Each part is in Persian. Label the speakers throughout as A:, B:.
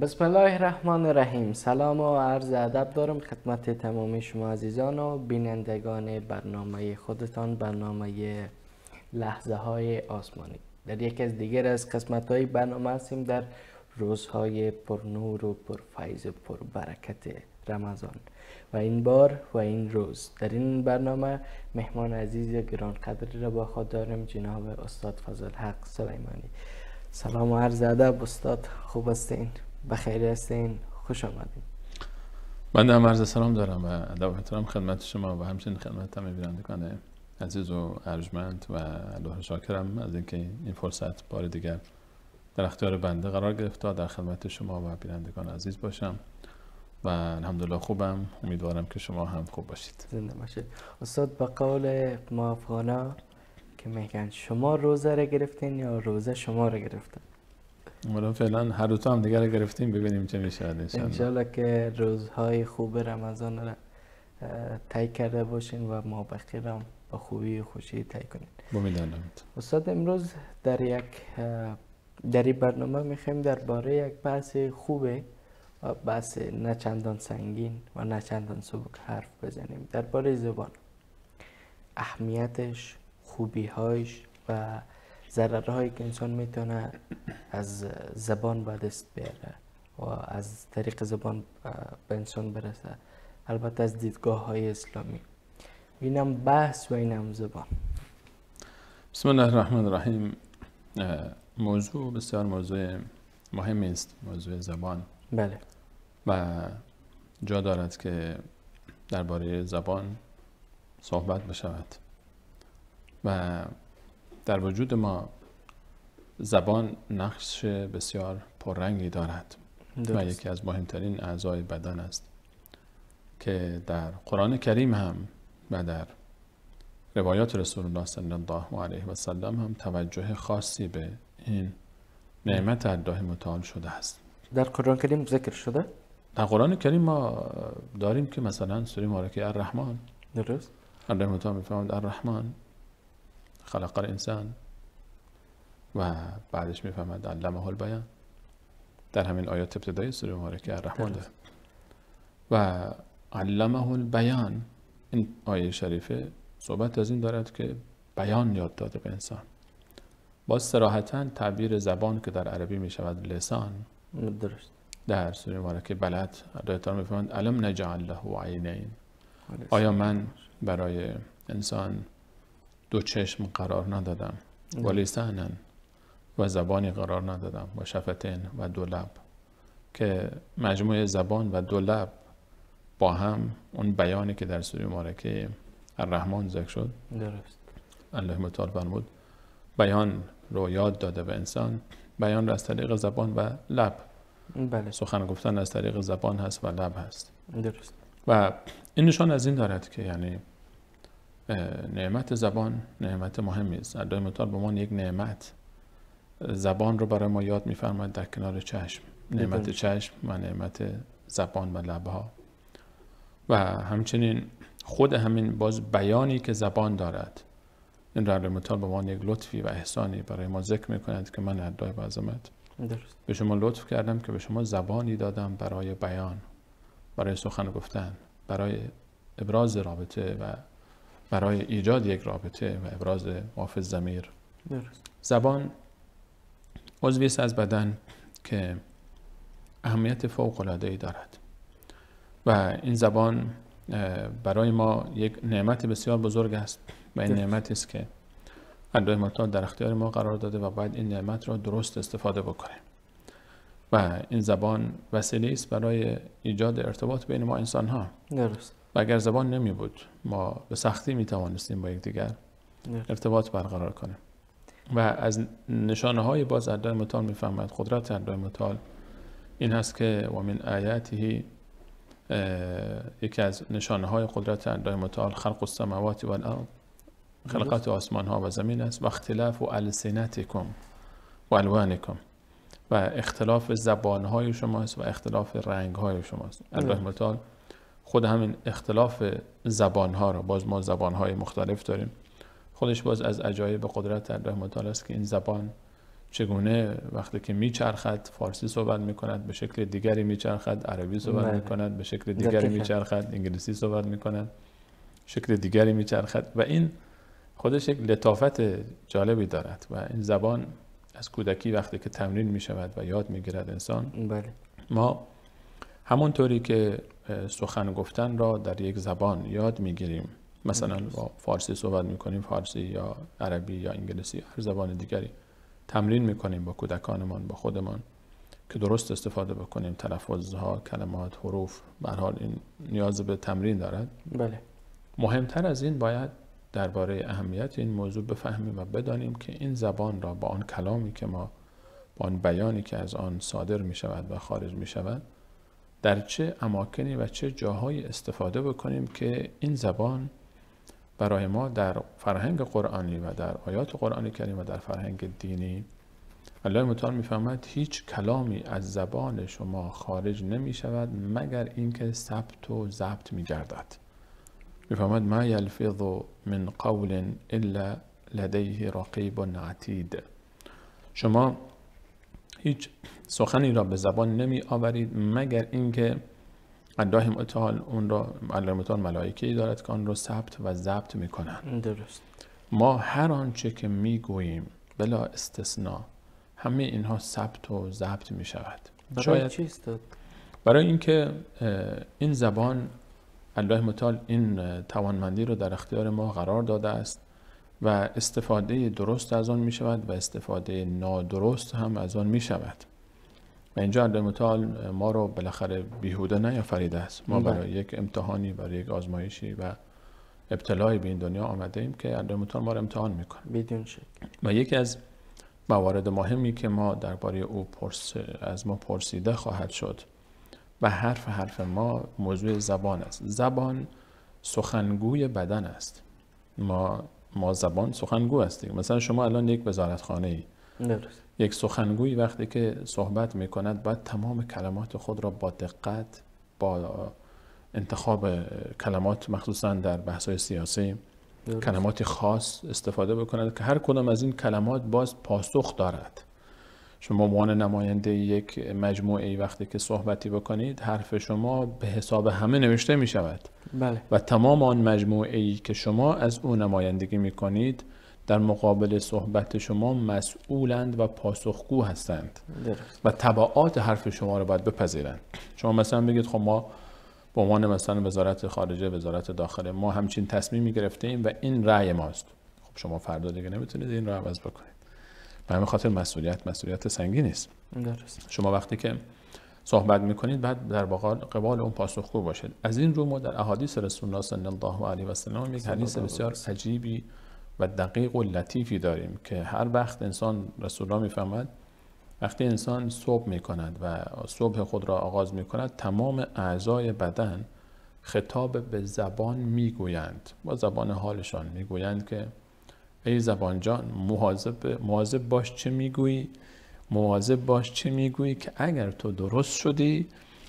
A: بسم الله الرحمن الرحیم سلام و عرض ادب دارم خدمت تمام شما عزیزان و بینندگان برنامه خودتان برنامه لحظه های آسمانی در یک از دیگر از قسمت های برنامه هستیم در روزهای پر نور و پر فیض و پر برکت رمضان و این بار و این روز در این برنامه مهمان عزیز و گرانقدری را با خود داریم جناب استاد فضل حق سلیمانی سلام و عرض ادب استاد خوب هستین به خیر هستین خوش آمدید
B: من در عرض سلام دارم و ادب احترام خدمت شما و همچنین خدمت تمام بینندگان عزیز و ارجمند و الله شاکرم از اینکه این فرصت بار دیگر در اختیار بنده قرار گرفت تا در خدمت شما و بینندگان عزیز
A: باشم و الحمدلله خوبم امیدوارم که شما هم خوب باشید زنده باشید استاد به قول ما افغانا که میگن شما روزه را گرفتین یا روزه شما رو گرفتن
B: حالا فعلا هر دو تا هم دیگه رو گرفتیم ببینیم چه میشه ان
A: که روزهای خوب رمضان رو تای کرده باشین و ما بخیر با خوبی و خوشی تای کنین بمیدانم استاد امروز در یک در این برنامه میخوایم درباره یک بحث خوبه و بحث نه چندان سنگین و نه چندان سبک حرف بزنیم درباره زبان اهمیتش هایش و هایی که انسان میتونه از زبان به دست بیاره و از طریق زبان به انسان برسه البته از دیدگاه های اسلامی اینم بحث و اینم زبان
B: بسم الله الرحمن الرحیم موضوع بسیار موضوع مهمی است موضوع زبان بله و جا دارد که درباره زبان صحبت بشود و در وجود ما زبان نقش بسیار پررنگی دارد و یکی از مهمترین اعضای بدن است که در قرآن کریم هم و در روایات رسول الله صلی الله علیه و سلم هم توجه خاصی به
A: این نعمت
B: الله متعال شده است
A: در قرآن کریم ذکر شده؟
B: در قرآن کریم ما داریم که مثلا سوری مارکی الرحمن درست؟ الله متعال میفهمد الرحمن خلق انسان و بعدش میفهمد علمه بیان در همین آیات ابتدای سوره مبارکه الرحمن ده و علمه بیان این آیه شریفه صحبت از این دارد که بیان یاد داده به انسان با سراحتا تعبیر زبان که در عربی می شود لسان درست در سوره مبارکه بلد دایتان میفهمد علم نجعل له عینین آیا من برای انسان دو چشم قرار ندادم و لسانا و زبانی قرار ندادم و شفتین و دو لب که مجموع زبان و دو لب با هم اون بیانی که در سوره مارکه الرحمن ذکر شد درست الله متعال فرمود بیان رو یاد داده به انسان بیان را از طریق زبان و لب بله. سخن گفتن از طریق زبان هست و لب هست درست و این نشان از این دارد که یعنی نعمت زبان نعمت مهمی است در مطال به ما یک نعمت زبان رو برای ما یاد می‌فرماید. در کنار چشم نعمت بله. چشم و نعمت زبان و لبها و همچنین خود همین باز بیانی که زبان دارد این را مطال به ما یک لطفی و احسانی برای ما ذکر می‌کند که من ادای و عظمت به شما لطف کردم که به شما زبانی دادم برای بیان برای سخن گفتن برای ابراز رابطه و برای ایجاد یک رابطه و ابراز محافظ زمیر زبان عضوی از بدن که اهمیت فوق العاده دارد و این زبان برای ما یک نعمت بسیار بزرگ است و این نعمت است که الله مطلب در اختیار ما قرار داده و باید این نعمت را درست استفاده بکنیم و این زبان وسیله است برای ایجاد ارتباط بین ما انسان ها درست و اگر زبان نمی بود ما به سختی می توانستیم با یکدیگر ارتباط برقرار کنیم و از نشانه های باز الله متعال میفهمد قدرت الله متعال این هست که و من آیاته یکی از نشانه های قدرت الله متعال خلق السماوات و الارض خلقت آسمان ها و زمین است و اختلاف و السنتکم و الوانکم و اختلاف زبان های شماست و اختلاف رنگ های شماست الله متعال خود همین اختلاف زبان ها رو باز ما زبان های مختلف داریم خودش باز از عجایب قدرت در رحمت است که این زبان چگونه وقتی که میچرخد فارسی صحبت میکند به شکل دیگری میچرخد عربی صحبت بله. میکند به شکل دیگری میچرخد انگلیسی صحبت میکند شکل دیگری میچرخد و این خودش یک لطافت جالبی دارد و این زبان از کودکی وقتی که تمرین می و یاد میگیرد انسان بله. ما همونطوری که سخن گفتن را در یک زبان یاد میگیریم مثلا با فارسی صحبت میکنیم فارسی یا عربی یا انگلیسی هر زبان دیگری تمرین میکنیم با کودکانمان با خودمان که درست استفاده بکنیم تلفظها کلمات حروف به حال این نیاز به تمرین دارد بله مهمتر از این باید درباره اهمیت این موضوع بفهمیم و بدانیم که این زبان را با آن کلامی که ما با آن بیانی که از آن صادر می شود و خارج می شود در چه اماکنی و چه جاهای استفاده بکنیم که این زبان برای ما در فرهنگ قرآنی و در آیات قرآنی کریم و در فرهنگ دینی الله متعال میفهمد هیچ کلامی از زبان شما خارج نمی شود مگر اینکه ثبت و ضبط می گردد میفهمد ما یلفظ من قول الا لدیه رقیب عتید شما هیچ سخنی را به زبان نمی آورید مگر اینکه الله متعال اون را الله متعال ملائکه دارد که آن را ثبت و ضبط می درست ما هر آنچه که می گوییم بلا استثناء همه اینها ثبت و ضبط می شود برای برای اینکه این زبان الله متعال این توانمندی رو در اختیار ما قرار داده است و استفاده درست از آن می شود و استفاده نادرست هم از آن می شود و اینجا الله ما رو بالاخره بیهوده فریده است ما بله. برای یک امتحانی برای یک آزمایشی و ابتلای به این دنیا آمده ایم که الله ما رو امتحان میکنه بدون و یکی از موارد مهمی که ما درباره او پرس از ما پرسیده خواهد شد و حرف حرف ما موضوع زبان است زبان سخنگوی بدن است ما ما زبان سخنگو هستیم مثلا شما الان یک خانه ای یک سخنگوی وقتی که صحبت می کند باید تمام کلمات خود را با دقت با انتخاب کلمات مخصوصا در بحث سیاسی کلمات خاص استفاده بکند که هر کدام از این کلمات باز پاسخ دارد شما عنوان نماینده یک مجموعه ای وقتی که صحبتی بکنید حرف شما به حساب همه نوشته می شود بله. و تمام آن مجموعه ای که شما از او نمایندگی می کنید در مقابل صحبت شما مسئولند و پاسخگو هستند و طبعات حرف شما رو باید بپذیرند شما مثلا بگید خب ما به عنوان مثلا وزارت خارجه وزارت داخله ما همچین تصمیمی می گرفتیم و این رأی ماست خب شما فردا دیگه نمیتونید این رو عوض بکنید به همین خاطر مسئولیت مسئولیت سنگی نیست درست شما وقتی که صحبت میکنید بعد در قبال اون پاسخگو باشید از این رو ما در احادیث رسول الله صلی الله علیه و سلم یک حدیث بسیار عجیبی و دقیق و لطیفی داریم که هر وقت انسان رسول الله میفهمد وقتی انسان صبح میکند و صبح خود را آغاز میکند تمام اعضای بدن خطاب به زبان میگویند با زبان حالشان میگویند که ای زبان جان مواظب مواظب باش چه میگویی مواظب باش چه میگویی که اگر تو درست شدی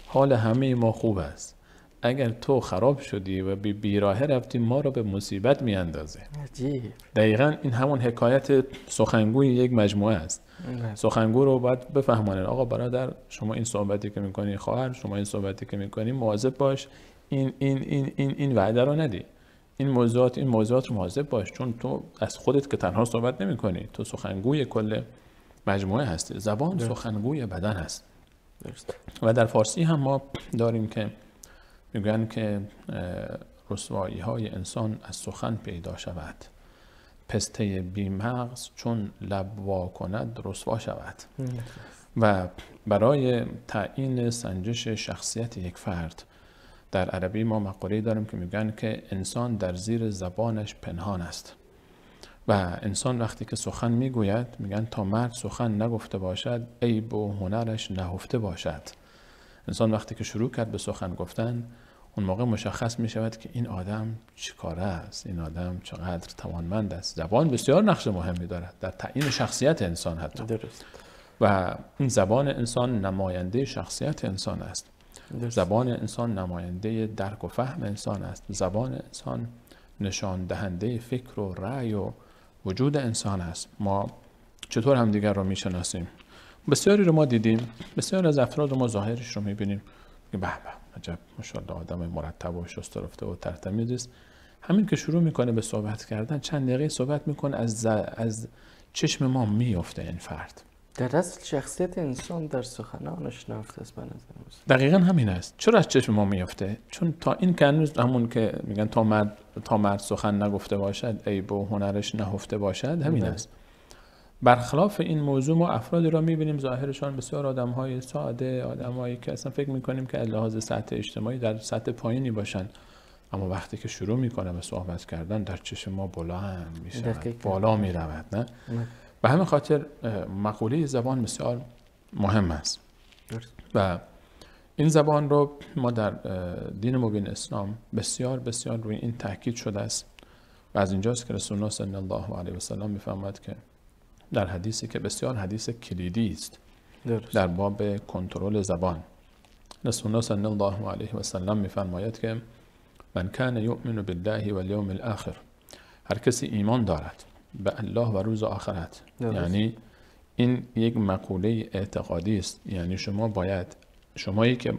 B: حال همه ما خوب است اگر تو خراب شدی و به بیراهه رفتی ما رو به مصیبت میاندازه دقیقا این همون حکایت سخنگوی یک مجموعه است سخنگو رو باید بفهمانید آقا برادر شما این صحبتی که میکنی خواهر شما این صحبتی که میکنی مواظب باش این این این این این وعده رو ندی این موضوعات این موضوعات رو مواظب باش چون تو از خودت که تنها صحبت نمی کنی تو سخنگوی کل مجموعه هستی زبان سخنگوی بدن هست درست. و در فارسی هم ما داریم که میگن که رسوایی های انسان از سخن پیدا شود پسته مغز چون لب وا کند رسوا شود و برای تعیین سنجش شخصیت یک فرد در عربی ما مقوله داریم که میگن که انسان در زیر زبانش پنهان است و انسان وقتی که سخن میگوید میگن تا مرد سخن نگفته باشد عیب و هنرش نهفته باشد انسان وقتی که شروع کرد به سخن گفتن اون موقع مشخص می شود که این آدم چیکاره است این آدم چقدر توانمند است زبان بسیار نقش مهمی دارد در تعیین شخصیت انسان حتی درست. و این زبان انسان نماینده شخصیت انسان است زبان انسان نماینده درک و فهم انسان است زبان انسان نشان دهنده فکر و رأی و وجود انسان است ما چطور همدیگر را میشناسیم بسیاری رو ما دیدیم بسیاری از افراد ما ظاهرش رو میبینیم به به عجب مشاهده آدم مرتب و شست رفته و ترتمیز است همین که شروع میکنه به صحبت کردن چند دقیقه صحبت میکنه از, از چشم ما میفته این فرد
A: در شخصیت انسان در سخنانش نفت است به
B: دقیقا همین است چرا از چشم ما میفته چون تا این که هنوز همون که میگن تا مرد سخن نگفته باشد عیب و هنرش نهفته باشد همین بله. است برخلاف این موضوع ما افرادی را میبینیم ظاهرشان بسیار آدم های ساده آدم که اصلا فکر میکنیم که از لحاظ سطح اجتماعی در سطح پایینی باشند اما وقتی که شروع میکنه به صحبت کردن در چشم ما بلند میشه بالا میرود نه به همین خاطر مقوله زبان بسیار مهم است و این زبان رو ما در دین مبین اسلام بسیار بسیار روی این تاکید شده است و از اینجاست که رسول الله الله علیه و سلام میفهمد که در حدیثی که بسیار حدیث کلیدی است در باب کنترل زبان رسول الله الله علیه و سلام میفرماید که من کان یؤمن بالله و الاخر هر کسی ایمان دارد به الله و روز آخرت یعنی این یک مقوله اعتقادی است یعنی شما باید شمایی که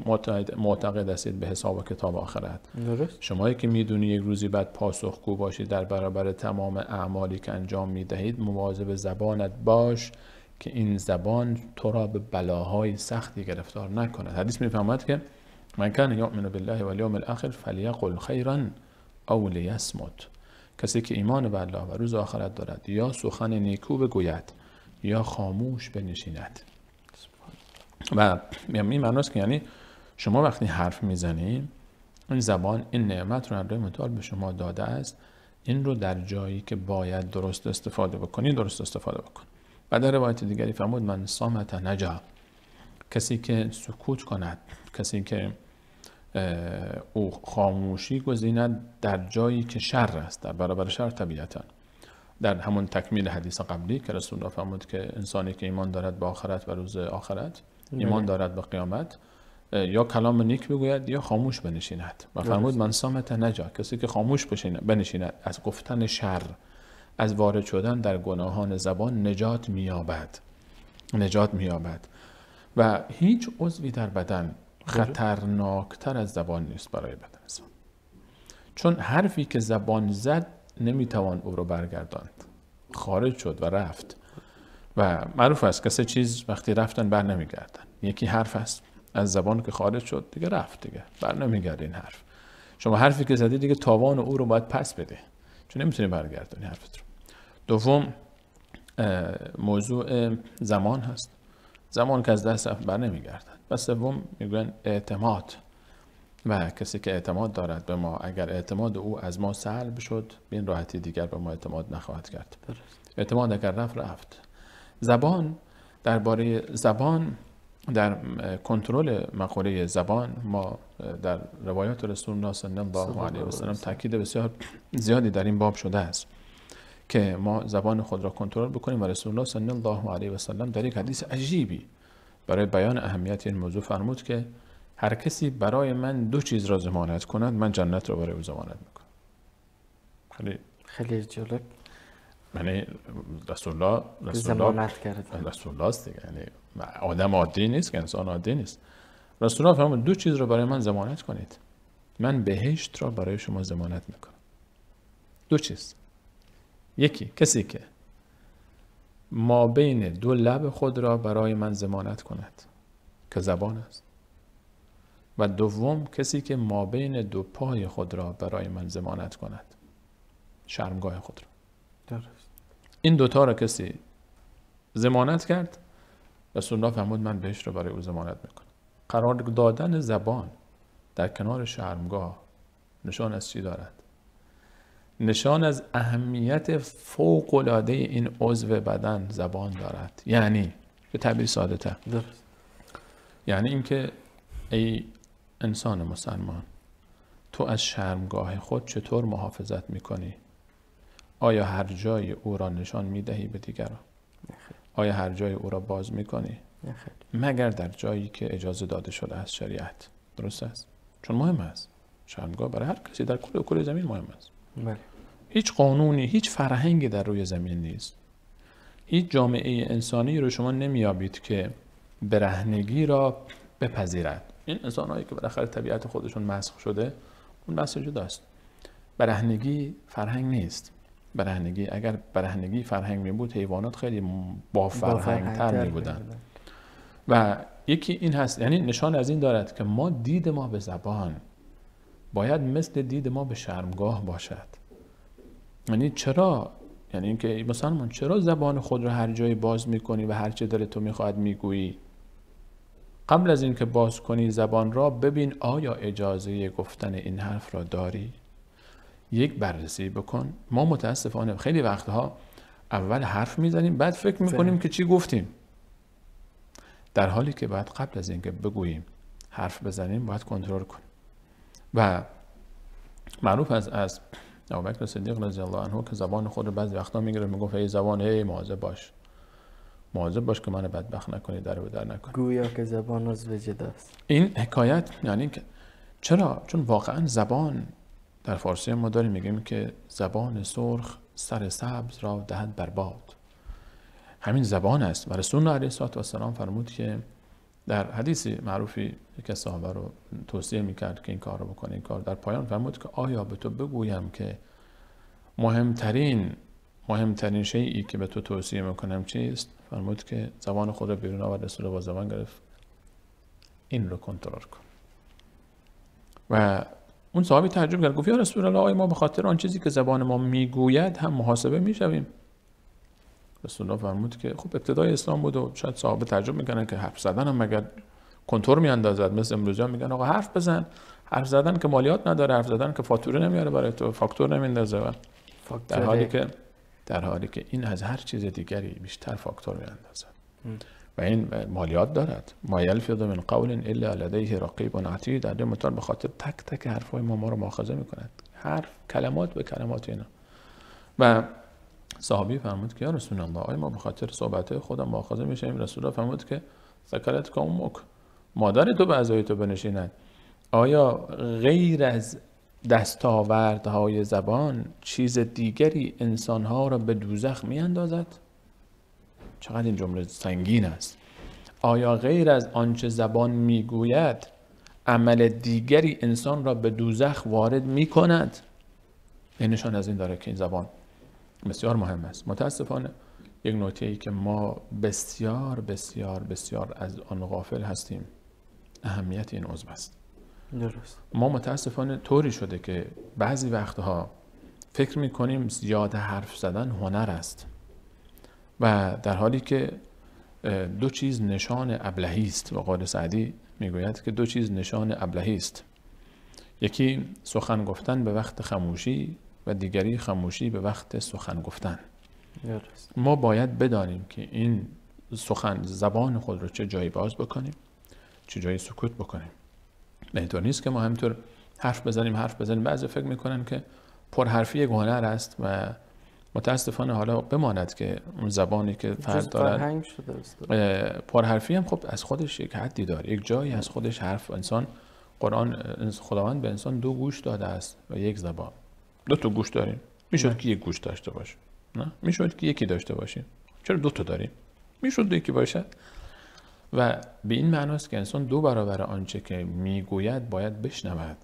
B: معتقد هستید به حساب و کتاب آخرت درست. شمایی که میدونی یک روزی بعد پاسخگو باشید در برابر تمام اعمالی که انجام میدهید مواظب زبانت باش که این زبان تو را به بلاهای سختی گرفتار نکند حدیث میفهمد که من کان یؤمن بالله و الیوم الاخر فلیقل خیرا او کسی که ایمان به الله و روز آخرت دارد یا سخن نیکو بگوید یا خاموش بنشیند و این معناست که یعنی شما وقتی حرف میزنید این زبان این نعمت رو در متعال به شما داده است این رو در جایی که باید درست استفاده بکنید درست استفاده بکن و در روایت دیگری فرمود من سامت نجا کسی که سکوت کند کسی که او خاموشی گزیند در جایی که شر است در برابر شر طبیعتا در همون تکمیل حدیث قبلی که رسول الله فرمود که انسانی که ایمان دارد به آخرت و روز آخرت بله. ایمان دارد به قیامت یا کلام نیک بگوید یا خاموش بنشیند و فرمود من سامت نجا کسی که خاموش بنشیند از گفتن شر از وارد شدن در گناهان زبان نجات میابد نجات میابد و هیچ عضوی در بدن خطرناکتر از زبان نیست برای بدن انسان چون حرفی که زبان زد نمیتوان او را برگرداند خارج شد و رفت و معروف است کسی چیز وقتی رفتن بر نمیگردن یکی حرف است از زبان که خارج شد دیگه رفت دیگه بر نمیگرد این حرف شما حرفی که زدی دیگه تاوان او رو باید پس بده چون نمیتونی برگردانی حرفت رو دوم موضوع زمان هست زمان که از دست رفت بر نمیگردن و سوم میگن اعتماد و کسی که اعتماد دارد به ما اگر اعتماد او از ما سلب شد بین راحتی دیگر به ما اعتماد نخواهد کرد اعتماد اگر رفت رفت زبان درباره زبان در کنترل مقوله زبان ما در روایات رسول الله صلی الله علیه و سلم تاکید بسیار زیادی در این باب شده است که ما زبان خود را کنترل بکنیم و رسول الله صلی الله علیه و سلم در یک حدیث عجیبی برای بیان اهمیت این موضوع فرمود که هر کسی برای من دو چیز را زمانت کند من جنت را برای او زمانت میکنم خیلی
A: خیلی جالب
B: یعنی رسول الله رسول الله رسول الله دیگه یعنی آدم عادی نیست که انسان عادی نیست رسول الله فرمود دو چیز را برای من زمانت کنید من بهشت را برای شما زمانت میکنم دو چیز یکی کسی که ما بین دو لب خود را برای من زمانت کند که زبان است و دوم کسی که ما بین دو پای خود را برای من زمانت کند شرمگاه خود را درست این دوتا را کسی زمانت کرد رسول الله فرمود من بهش رو برای او زمانت میکنم قرار دادن زبان در کنار شرمگاه نشان از چی دارد نشان از اهمیت فوق العاده این عضو بدن زبان دارد یعنی به تعبیر ساده درست یعنی اینکه ای انسان مسلمان تو از شرمگاه خود چطور محافظت میکنی آیا هر جای او را نشان میدهی به دیگران آیا هر جای او را باز میکنی مگر در جایی که اجازه داده شده از شریعت درست است چون مهم است شرمگاه برای هر کسی در کل کل زمین مهم است بله هیچ قانونی هیچ فرهنگی در روی زمین نیست هیچ جامعه انسانی رو شما نمیابید که برهنگی را بپذیرد این هایی که بالاخره طبیعت خودشون مسخ شده اون بحث جداست برهنگی فرهنگ نیست برهنگی اگر برهنگی فرهنگ می بود حیوانات خیلی با فرهنگ تر و یکی این هست یعنی نشان از این دارد که ما دید ما به زبان باید مثل دید ما به شرمگاه باشد یعنی چرا یعنی اینکه چرا زبان خود را هر جایی باز میکنی و هر چه داره تو میخواد میگویی قبل از اینکه باز کنی زبان را ببین آیا اجازه گفتن این حرف را داری یک بررسی بکن ما متاسفانه خیلی وقتها اول حرف میزنیم بعد فکر میکنیم که چی گفتیم در حالی که باید قبل از اینکه بگوییم حرف بزنیم باید کنترل کنیم و معروف از از بکر صدیق رضی الله عنه که زبان خود رو بعضی وقتا میگیره میگفت ای زبان ای مواظب باش مواظب باش که من بدبخت نکنی در به در نکنی
A: گویا که زبان وجد است
B: این حکایت یعنی که چرا چون واقعا زبان در فارسی ما داریم میگیم که زبان سرخ سر سبز را دهد بر باد همین زبان است و رسول الله علیه و سلام فرمود که در حدیث معروفی یک صحابه رو توصیه میکرد که این کار رو بکنه این کار در پایان فرمود که آیا به تو بگویم که مهمترین مهمترین شیعی که به تو توصیه میکنم چیست فرمود که زبان خود را بیرون آورد رسول با زبان گرفت این رو کنترل کن و اون صحابی تعجب کرد گفت یا رسول الله ما به خاطر آن چیزی که زبان ما میگوید هم محاسبه میشویم رسول الله فرمود که خب ابتدای اسلام بود و شاید صحابه تعجب میکنن که حرف زدن هم مگر کنتور میاندازد مثل امروزی میگن آقا حرف بزن حرف زدن که مالیات نداره حرف زدن که فاتوره نمیاره برای تو فاکتور نمیاندازه و در حالی که در حالی که این از هر چیز دیگری بیشتر فاکتور میاندازد و این مالیات دارد ما یلفظ من قول الا لدیه رقیب و عتید در مطال به خاطر تک تک حرفهای ما ما رو مؤاخذه میکند حرف کلمات به کلمات اینا و صحابی فرمود که یا رسول الله آیا ما به خاطر صحبت خودم مؤاخذه میشیم رسول الله فرمود که کام مک مادر تو به ازای تو بنشینند آیا غیر از دستاوردهای زبان چیز دیگری انسانها را به دوزخ میاندازد چقدر این جمله سنگین است آیا غیر از آنچه زبان میگوید عمل دیگری انسان را به دوزخ وارد می کند؟ نشان از این داره که این زبان بسیار مهم است متاسفانه یک نکته ای که ما بسیار بسیار بسیار از آن غافل هستیم اهمیت این عضو است درست ما متاسفانه طوری شده که بعضی وقتها فکر می کنیم زیاد حرف زدن هنر است و در حالی که دو چیز نشان ابلهی است و قول سعدی گوید که دو چیز نشان ابلهی است یکی سخن گفتن به وقت خموشی و دیگری خاموشی به وقت سخن گفتن ما باید بدانیم که این سخن زبان خود رو چه جایی باز بکنیم چه جایی سکوت بکنیم اینطور نیست که ما همطور حرف بزنیم حرف بزنیم بعضی فکر میکنن که پرحرفی یک هنر است و متاسفانه حالا بماند که اون زبانی که فرد دارد پرحرفی هم خب از خودش یک حدی داره یک جایی از خودش حرف انسان قرآن خداوند به انسان دو گوش داده است و یک زبان دو تا گوش داریم میشد که یک گوش داشته باشه نه میشد که یکی داشته باشیم چرا دو تا داریم میشد یکی باشه. و به این معناست که انسان دو برابر آنچه که میگوید باید بشنود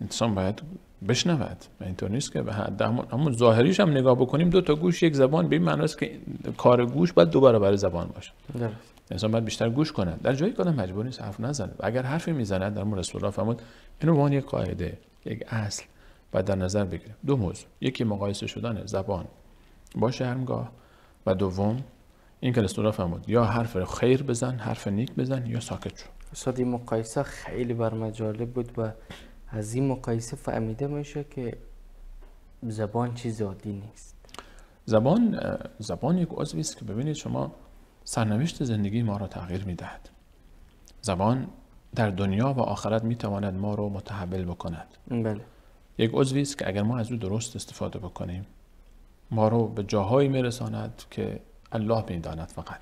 B: انسان باید بشنود اینطور نیست که به همون, اما ظاهریش هم نگاه بکنیم دو تا گوش یک زبان به این معناست که کار گوش باید دو برابر زبان باشه درست. انسان باید بیشتر گوش کنه. در جایی که مجبور نیست حرف نزند اگر حرفی میزنه در مورد رسول الله فرمود اینو وان یک قاعده یک اصل باید در نظر بگیریم دو موضوع یکی مقایسه شدن زبان با شرمگاه و دوم این که رستورا یا حرف خیر بزن حرف نیک بزن یا ساکت شو
A: استاد این مقایسه خیلی بر جالب بود و از این مقایسه فهمیده میشه که زبان چیز عادی نیست زبان زبان یک عضوی که ببینید
B: شما سرنوشت زندگی ما را تغییر میدهد زبان در دنیا و آخرت میتواند ما رو متحول بکند بله یک عضوی است که اگر ما از او درست استفاده بکنیم ما رو به جاهایی میرساند که الله میداند فقط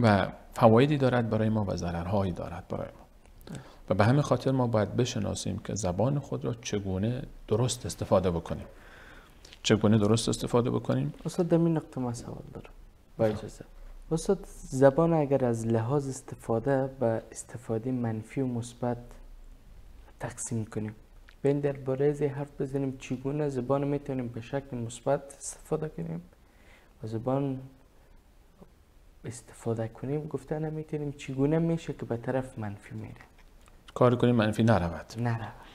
B: و فوایدی دارد برای ما و ضررهایی دارد برای ما و به همین خاطر ما باید بشناسیم که زبان خود را چگونه درست استفاده بکنیم چگونه درست استفاده بکنیم
A: استاد در این نقطه ما سوال دارم با اجازه استاد زبان اگر از لحاظ استفاده و استفاده منفی و مثبت تقسیم کنیم در درباره زی حرف بزنیم چگونه زبان میتونیم به شکل مثبت استفاده کنیم و زبان استفاده کنیم گفته میتونیم چگونه میشه که به طرف منفی میره
B: کار کنیم منفی نرود نرود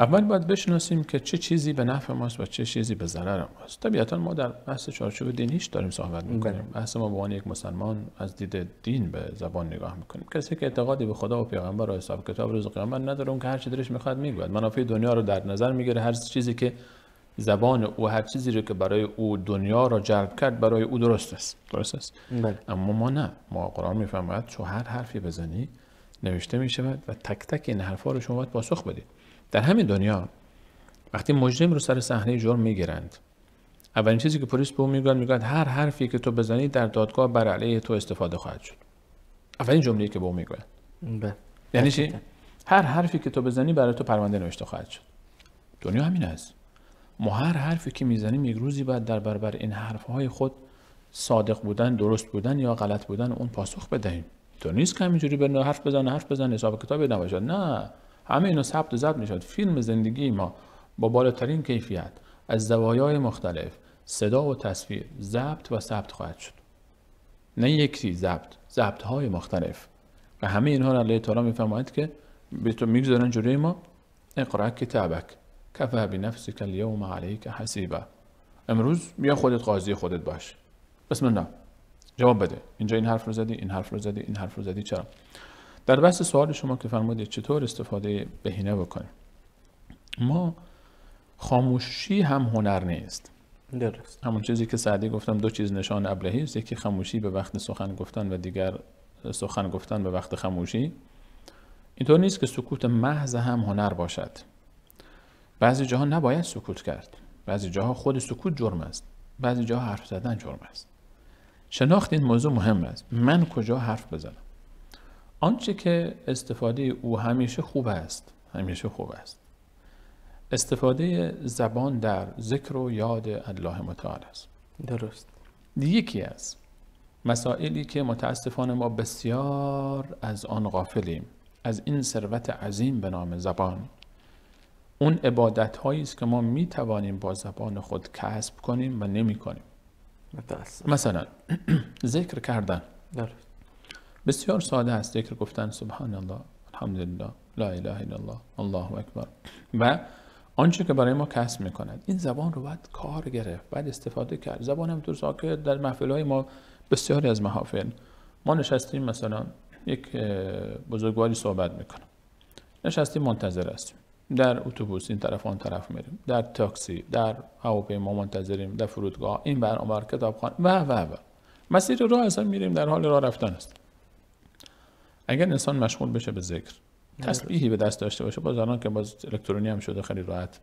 B: اول باید بشناسیم که چه چیزی به نفع ماست و چه چیزی به ضرر ماست طبیعتا ما در بحث چارچوب دینیش داریم صحبت میکنیم بحث ما به عنوان یک مسلمان از دید دین به زبان نگاه میکنیم کسی که اعتقادی به خدا و پیغمبر و حساب کتاب روز قیامت نداره اون که هر چی دلش میخواد میگوید منافع دنیا رو در نظر میگیره هر چیزی که زبان او هر چیزی رو که برای او دنیا را جلب کرد برای او درست است درست است بله. اما ما نه ما قرآن میفهمد چو هر حرفی بزنی نوشته میشود و تک تک این حرفا رو شما باید پاسخ بدید در همین دنیا وقتی مجرم رو سر صحنه جرم میگیرند اولین چیزی که پلیس به او میگه میگه هر حرفی که تو بزنی در دادگاه بر علیه تو استفاده خواهد شد اولین جمله‌ای که به او میگوید
A: بله. یعنی چی
B: هر حرفی که تو بزنی برای تو پرونده نوشته خواهد شد دنیا همین است ما هر حرفی که میزنیم یک روزی بعد در برابر این حرفهای خود صادق بودن درست بودن یا غلط بودن اون پاسخ بدهیم تو نیست که همینجوری به حرف بزن حرف بزن حساب کتاب نباشد نه همه اینا ثبت و ضبط میشد فیلم زندگی ما با بالاترین کیفیت از زوایای مختلف صدا و تصویر ضبط و ثبت خواهد شد نه یکی ضبط ضبط های مختلف و همه اینها را الله تعالی میفرماید که به تو میگذارن جلوی ما اقرا کتابک کفه بنفسک الیوم علیک حسیبا امروز بیا خودت قاضی خودت باش بسم الله جواب بده اینجا این حرف رو زدی این حرف رو زدی این حرف رو زدی چرا در بحث سوال شما که فرمودید چطور استفاده بهینه بکنیم ما خاموشی هم هنر نیست درست همون چیزی که سعدی گفتم دو چیز نشان ابلهی است یکی خاموشی به وقت سخن گفتن و دیگر سخن گفتن به وقت خاموشی اینطور نیست که سکوت محض هم هنر باشد بعضی جاها نباید سکوت کرد بعضی جاها خود سکوت جرم است بعضی جاها حرف زدن جرم است شناخت این موضوع مهم است من کجا حرف بزنم آنچه که استفاده او همیشه خوب است همیشه خوب است استفاده زبان در ذکر و یاد الله متعال است درست یکی از مسائلی که متاسفانه ما بسیار از آن غافلیم از این ثروت عظیم به نام زبان اون عبادت هایی است که ما می توانیم با زبان خود کسب کنیم و نمی کنیم مثلا ذکر کردن درست. بسیار ساده است ذکر گفتن سبحان الله الحمدلله لا اله الا الله الله اکبر و آنچه که برای ما کسب میکند این زبان رو باید کار گرفت باید استفاده کرد زبان هم تو ساکر در محفل های ما بسیاری از محافل ما نشستیم مثلا یک بزرگواری صحبت میکنم نشستیم منتظر هستیم در اتوبوس این طرف آن طرف میریم در تاکسی در ما منتظریم در فرودگاه این بر کتاب کتابخانه و و و مسیر رو اصلا میریم در حال راه رفتن است اگر انسان مشغول بشه به ذکر تسبیحی به دست داشته باشه باز الان که باز الکترونی هم شده خیلی راحت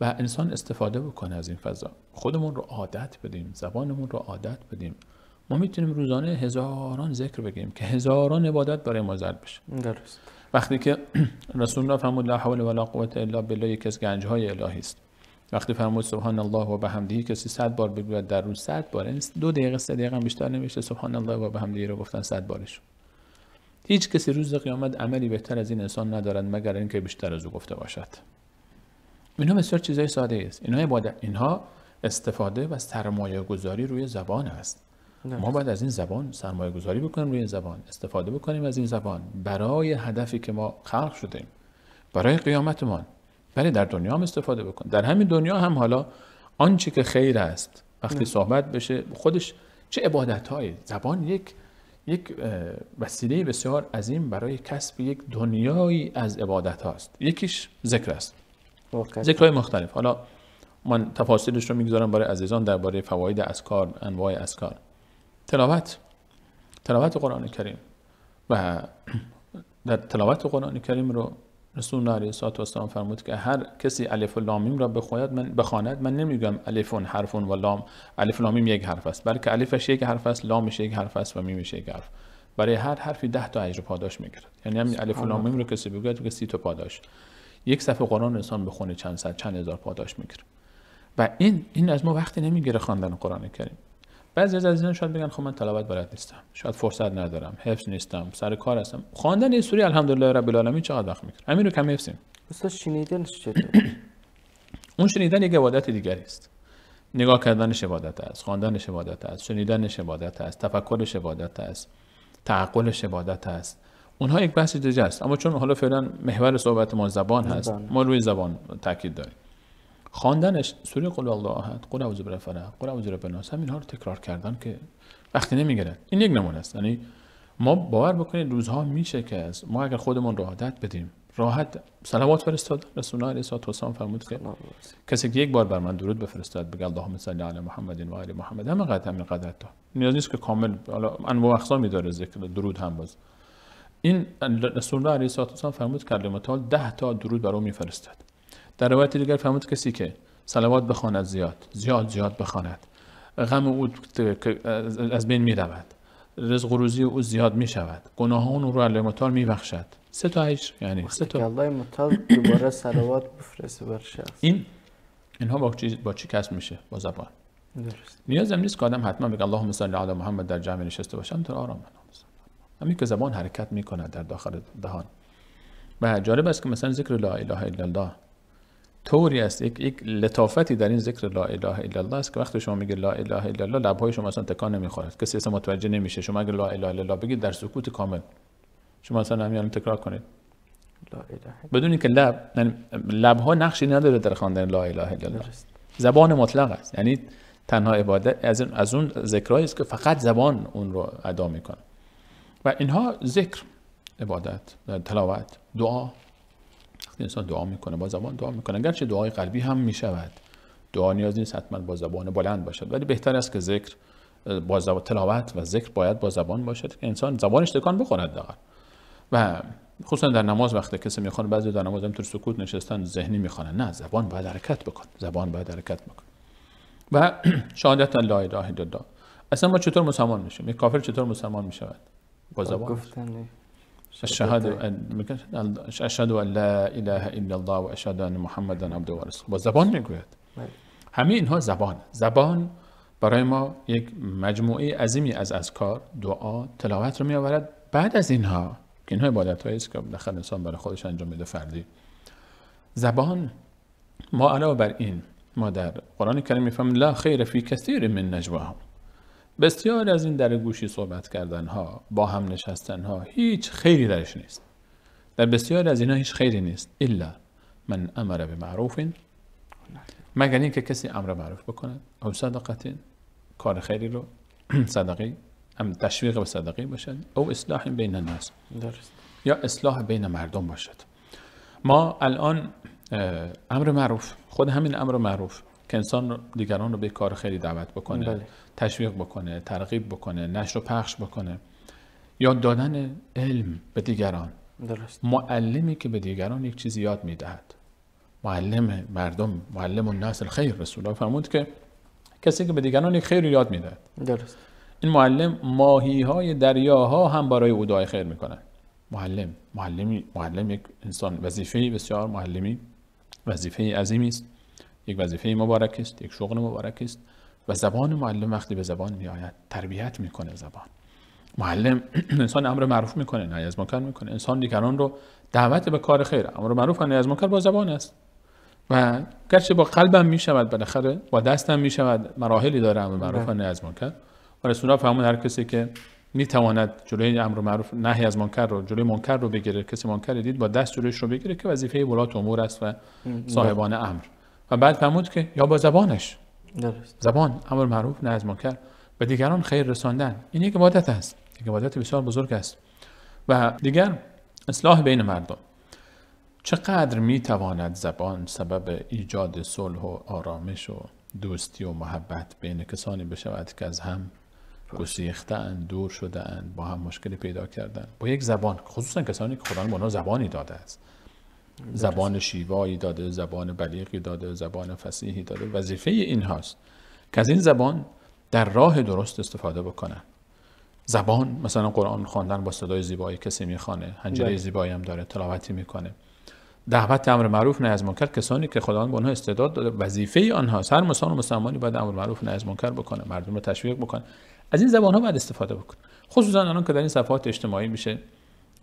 B: و انسان استفاده بکنه از این فضا خودمون رو عادت بدیم زبانمون رو عادت بدیم ما میتونیم روزانه هزاران ذکر بگیم که هزاران عبادت برای ما زل بشه درست وقتی که رسول الله فرمود لا حول ولا قوت الا بالله یکی از گنجهای الهی است وقتی فرمود سبحان الله و به حمدی کسی صد بار بگوید در روز صد بار یعنی دو دقیقه سه دقیقه بیشتر نمیشه سبحان الله و حمدی رو گفتن صد بارش هیچ کسی روز قیامت عملی بهتر از این انسان ندارد مگر اینکه بیشتر از او گفته باشد اینها بسیار چیزای ساده است اینها عبادت اینها استفاده و سرمایه گذاری روی زبان است ما باید از این زبان سرمایه گذاری بکنیم روی زبان استفاده بکنیم از این زبان برای هدفی که ما خلق شدیم برای قیامتمان برای در دنیا هم استفاده بکن در همین دنیا هم حالا آنچه که خیر است وقتی صحبت بشه خودش چه عبادت زبان یک یک وسیله بسیار عظیم برای کسب یک دنیایی از عبادت هاست یکیش ذکر است های مختلف حالا من تفاصیلش رو میگذارم برای عزیزان درباره فواید کار، انواع اذکار تلاوت تلاوت قرآن کریم و در تلاوت قرآن کریم رو رسول الله علیه و سلام فرمود که هر کسی الف و لامیم را بخواید من بخواند من نمیگم الفون حرفون و لام الف لامیم یک حرف است بلکه الفش یک حرف است لامش یک حرف است و میمش یک حرف برای هر حرفی ده تا اجر پاداش میگیرد یعنی همین الف و لامیم رو کسی بگوید تو سی تا پاداش یک صفحه قرآن انسان بخونه چند صد چند هزار پاداش میگیره و این این از ما وقتی نمیگیره خواندن قرآن کریم بعضی از عزیزان شاید بگن خب من تلاوت بلد نیستم شاید فرصت ندارم حفظ نیستم سر کار هستم خواندن این سوره الحمدلله رب العالمین چقدر وقت میگیره همین رو کم حفظیم استاد شنیدن چطور اون شنیدن یک عبادت دیگری است نگاه کردن عبادت است خواندن عبادت است شنیدن عبادت است تفکر عبادت است تعقل عبادت است اونها یک بحث دیگه است اما چون حالا فعلا محور صحبت ما زبان هست ما روی زبان تاکید داریم خواندنش سوره قل الله احد قل اعوذ برب فلق قل اعوذ برب الناس ها رو تکرار کردن که وقتی نمیگیرن این یک نمونه است یعنی ما باور بکنید روزها میشه که از ما اگر خودمون رو عادت بدیم راحت صلوات فرستاد رسول الله علیه و فرمود که کسی که یک بار بر من درود بفرستاد بگه اللهم صل علی محمد و آل محمد هم قد همین قدر نیاز نیست که کامل حالا انواع اقسامی داره ذکر درود هم باز این رسول الله علیه و فرمود که علمتال ده تا درود او میفرستاد در روایت دیگر فهمید کسی که سلوات بخواند زیاد زیاد زیاد بخواند غم او از بین می رود رزق روزی او زیاد می شود گناهان او رو الله متعال می بخشد سه تا یعنی
A: سه تا الله متعال دوباره صلوات بفرسته بر شخص
B: این اینها با چی با چی کسب میشه با زبان درست نیازم نیست که آدم حتما بگه اللهم صل علی محمد در جمع نشسته باشم در آرام همین که زبان حرکت میکنه در داخل دهان و جالب است که مثلا ذکر لا اله الا الله طوری است یک یک لطافتی در این ذکر لا اله الا الله است که وقتی شما میگه لا اله الا الله لبهای شما اصلا تکان نمیخورد کسی اصلا متوجه نمیشه شما اگه لا اله الا الله بگید در سکوت کامل شما اصلا همین تکرار کنید لا اله بدون اینکه لب یعنی لبها نقشی نداره در خواندن لا اله الا الله زبان مطلق است یعنی تنها عبادت از اون از اون ذکرایی است که فقط زبان اون رو ادا میکنه و اینها ذکر عبادت تلاوت دعا انسان دعا میکنه با زبان دعا میکنه گرچه دعای قلبی هم میشود دعا نیاز نیست حتما با زبان بلند باشد ولی بهتر است که ذکر با زبان تلاوت و ذکر باید با زبان باشد که انسان زبانش تکان بخورد دقیقا و خصوصا در نماز وقتی کسی میخوان بعضی در نماز تو سکوت نشستن ذهنی میخوانن نه زبان باید حرکت بکن زبان باید حرکت بکن و شهادت لا اله الا الله اصلا ما چطور مسلمان میشیم یک کافر چطور مسلمان میشود با خب، زبان
A: گفتن الشهادة
B: اشهد ان لا اله الا الله و اشهد ان محمدن عبد و رسول با زبان میگوید همه اینها زبان زبان برای ما یک مجموعه عظیمی از اذکار دعا تلاوت رو آورد بعد از اینها که اینها عبادت است که داخل انسان برای خودش انجام میده فردی زبان ما علاوه بر این ما در قرآن کریم میفهمیم لا خیر فی کثیر من نجواهم بسیار از این در گوشی صحبت کردن ها با هم نشستن ها هیچ خیری درش نیست در بسیار از اینها هیچ خیری نیست الا من امر به معروف مگر اینکه کسی امر معروف بکند او صدقت کار خیری رو صدقه هم تشویق به صدقه باشد او اصلاح بین الناس یا اصلاح بین مردم باشد ما الان امر معروف خود همین امر معروف که انسان دیگران رو به کار خیلی دعوت بکنه بله. تشویق بکنه ترغیب بکنه نشر و پخش بکنه یا دادن علم به دیگران درست. معلمی که به دیگران یک چیزی یاد میدهد معلم مردم معلم الناس خیر رسول الله فرمود که کسی که به دیگران یک خیر یاد میدهد درست این معلم ماهی های دریاها هم برای او دعای خیر میکنن معلم معلمی معلم یک انسان وظیفه بسیار معلمی وظیفه عظیمی است یک وظیفه مبارک است یک شغل مبارک است و زبان معلم وقتی به زبان میآید تربیت میکنه زبان معلم انسان امر معروف میکنه نهی از منکر میکنه انسان دیگران رو دعوت به کار خیر امر معروف و نهی از منکر با زبان است و گرچه با قلبم میشود بالاخره با دستم میشود مراحلی داره امر معروف و بله. نهی از منکر و رسول فهمون هر کسی که میتواند جلوی امر معروف نهی از منکر رو جلوی منکر رو بگیره کسی منکر دید با دست جلویش رو بگیره که وظیفه ولات امور است و صاحبان امر و بعد فهمود که یا با زبانش زبان امر معروف نه از منکر به دیگران خیر رساندن این یک عبادت است یک عبادت بسیار بزرگ است و دیگر اصلاح بین مردم چقدر می تواند زبان سبب ایجاد صلح و آرامش و دوستی و محبت بین کسانی بشود که از هم گسیختن دور شدن با هم مشکلی پیدا کردن با یک زبان خصوصا کسانی که خدا به زبانی داده است زبان شیوایی داده زبان بلیغی داده زبان فسیحی داده وظیفه این هاست که از این زبان در راه درست استفاده بکنن زبان مثلا قرآن خواندن با صدای زیبایی کسی میخوانه هنجره بله. زیبایی هم داره تلاوتی میکنه دعوت امر معروف نه از منکر کسانی که خداوند به آنها استعداد داده وظیفه آنها هر مسلمان و مسلمانی باید امر معروف نه از منکر بکنه مردم رو تشویق بکنه از این زبان ها باید استفاده بکنه خصوصا الان که در این صفحات اجتماعی میشه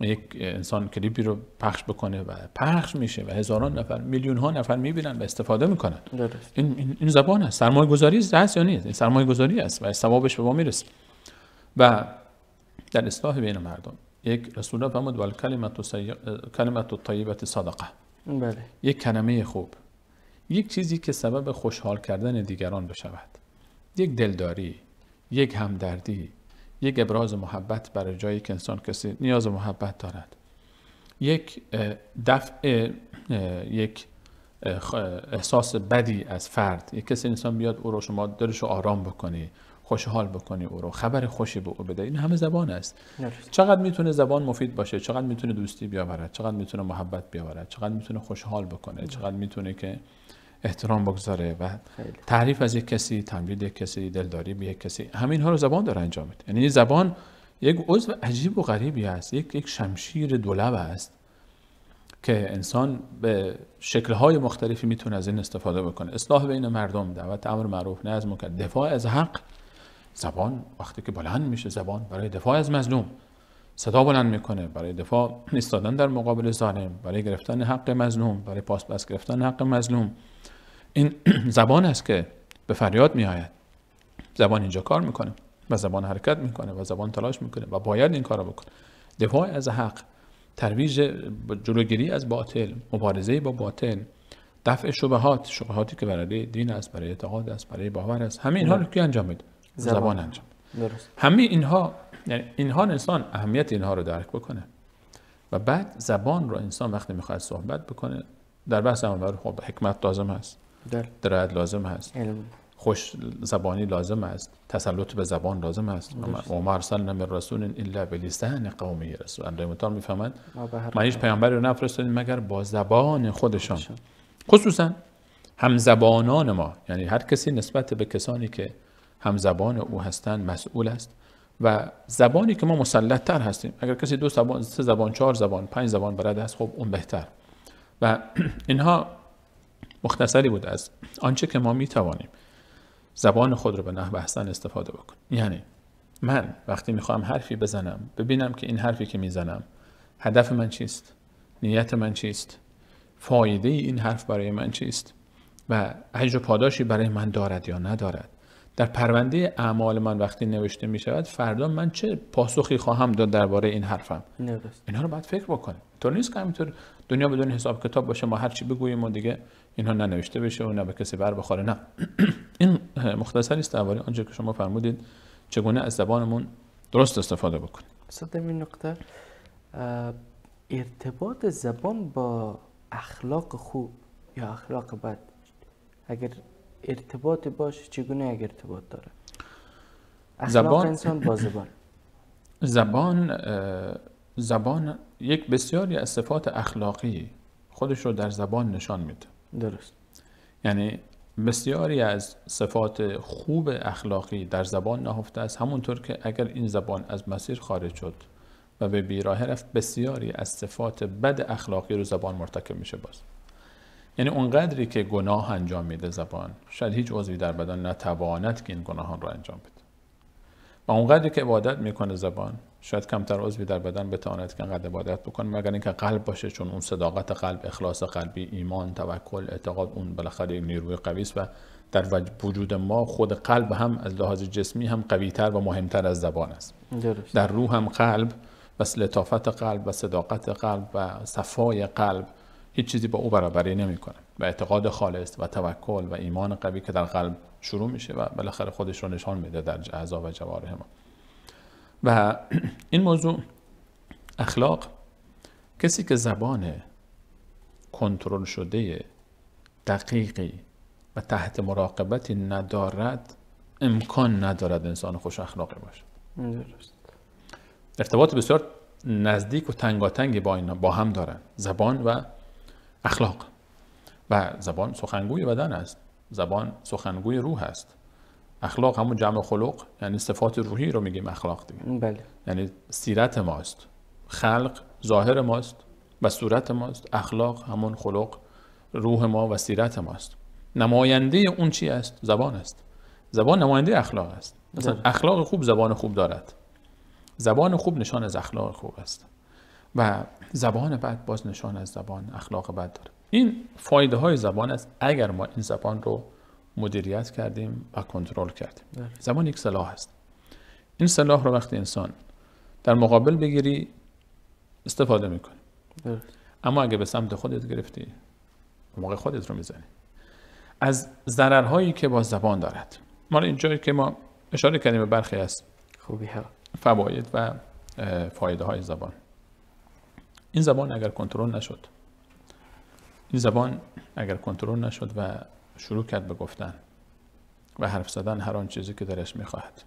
B: یک انسان کلیپی رو پخش بکنه و پخش میشه و هزاران نفر میلیون ها نفر میبینن و استفاده میکنن درست. این, این زبان است سرمایه گذاری هست یا نیست این سرمایه گذاری است و ثوابش به ما میرسه و در اصلاح بین مردم یک رسول فرمود ول کلمت و کلمت طیبت صدقه بله. یک کلمه خوب یک چیزی که سبب خوشحال کردن دیگران بشود یک دلداری یک همدردی یک ابراز محبت برای جایی که انسان کسی نیاز محبت دارد یک دفع یک احساس بدی از فرد یک کسی انسان بیاد او رو شما دلش رو آرام بکنی خوشحال بکنی او رو خبر خوشی به او بده این همه زبان است چقدر میتونه زبان مفید باشه چقدر میتونه دوستی بیاورد چقدر میتونه محبت بیاورد چقدر میتونه خوشحال بکنه چقدر میتونه که احترام بگذاره و تعریف از یک کسی تمجید یک کسی دلداری به یک کسی همین ها رو زبان داره انجام میده یعنی زبان یک عضو عجیب و غریبی است یک یک شمشیر دولب است که انسان به شکل‌های مختلفی میتونه از این استفاده بکنه اصلاح بین مردم دعوت امر معروف نه از منکر دفاع از حق زبان وقتی که بلند میشه زبان برای دفاع از مظلوم صدا بلند میکنه برای دفاع ایستادن در مقابل ظالم برای گرفتن حق مظلوم برای پاس گرفتن حق مظلوم این زبان است که به فریاد می آید زبان اینجا کار میکنه و زبان حرکت میکنه و زبان تلاش میکنه و باید این کار بکنه دفاع از حق ترویج جلوگیری از باطل مبارزه با باطل دفع شبهات شبهاتی که برای دین است برای اعتقاد است برای باور است همه اینها رو انجام میده زبان, انجام درست. همه اینها یعنی اینها انسان اهمیت اینها رو درک بکنه و بعد زبان رو انسان وقتی میخواد صحبت بکنه در بحث اول خب حکمت لازم است. درایت لازم هست خوش زبانی لازم است تسلط به زبان لازم است و ما ارسلنا من رسول الا بلسان قومه رسول الله متعال میفهمند ما هیچ پیامبری رو نفرستادیم مگر با زبان خودشان خصوصا هم زبانان ما یعنی هر کسی نسبت به کسانی که هم زبان او هستند مسئول است و زبانی که ما مسلط تر هستیم اگر کسی دو زبان سه زبان چهار زبان پنج زبان بلد است خب اون بهتر و اینها مختصری بود از آنچه که ما می توانیم زبان خود رو به نحو احسن استفاده بکنیم یعنی من وقتی میخوام حرفی بزنم ببینم که این حرفی که میزنم هدف من چیست نیت من چیست فایده این حرف برای من چیست و اجر پاداشی برای من دارد یا ندارد در پرونده اعمال من وقتی نوشته می شود فردا من چه پاسخی خواهم داد درباره این حرفم اینا رو باید فکر بکنیم تو نیست که همینطور دنیا بدون حساب کتاب باشه ما هر چی بگوییم و دیگه اینها ننوشته بشه و نه به کسی بر بخوره نه این مختصری است درباره آنچه که شما فرمودید چگونه از زبانمون درست استفاده بکنیم
A: صدمین نقطه ارتباط زبان با اخلاق خوب یا اخلاق بد اگر ارتباط باشه چگونه اگر ارتباط داره اخلاق زبان انسان با زبان
B: زبان زبان یک بسیاری از صفات اخلاقی خودش رو در زبان نشان میده درست یعنی بسیاری از صفات خوب اخلاقی در زبان نهفته است همونطور که اگر این زبان از مسیر خارج شد و به بیراه رفت بسیاری از صفات بد اخلاقی رو زبان مرتکب میشه باز یعنی اونقدری که گناه انجام میده زبان شاید هیچ عضوی در بدن نتواند که این گناهان رو انجام بده و اونقدر که عبادت میکنه زبان شاید کمتر عضوی در بدن بتواند که انقدر عبادت بکنه مگر اینکه قلب باشه چون اون صداقت قلب اخلاص قلبی ایمان توکل اعتقاد اون بالاخره نیروی قوی است و در وجود ما خود قلب هم از لحاظ جسمی هم قوی تر و مهمتر از زبان است در روح هم قلب و لطافت قلب و صداقت قلب و صفای قلب هیچ چیزی با او برابری نمیکنه و اعتقاد خالص و توکل و ایمان قوی که در قلب شروع میشه و بالاخره خودش رو نشان میده در اعضا و جواره ما و این موضوع اخلاق کسی که زبان کنترل شده دقیقی و تحت مراقبتی ندارد امکان ندارد انسان خوش اخلاقی باشه درست. ارتباط بسیار نزدیک و تنگاتنگی با, با هم دارن زبان و اخلاق و زبان سخنگوی بدن است زبان سخنگوی روح است اخلاق همون جمع خلق یعنی صفات روحی رو میگیم اخلاق دیگه بله. یعنی سیرت ماست خلق ظاهر ماست و صورت ماست اخلاق همون خلق روح ما و سیرت ماست نماینده اون چی است زبان است زبان نماینده اخلاق است مثلا بله. اخلاق خوب زبان خوب دارد زبان خوب نشان از اخلاق خوب است و زبان بد باز نشان از زبان اخلاق بد دارد این فایده های زبان است اگر ما این زبان رو مدیریت کردیم و کنترل کردیم بله. زبان یک سلاح است این سلاح رو وقتی انسان در مقابل بگیری استفاده میکنی اما اگه به سمت خودت گرفتی موقع خودت رو میزنی از ضررهایی که با زبان دارد ما اینجایی که ما اشاره کردیم به برخی از خوبی ها فواید و فایده های زبان این زبان اگر کنترل نشد این زبان اگر کنترل نشد و شروع کرد به گفتن و حرف زدن هر آن چیزی که درش میخواهد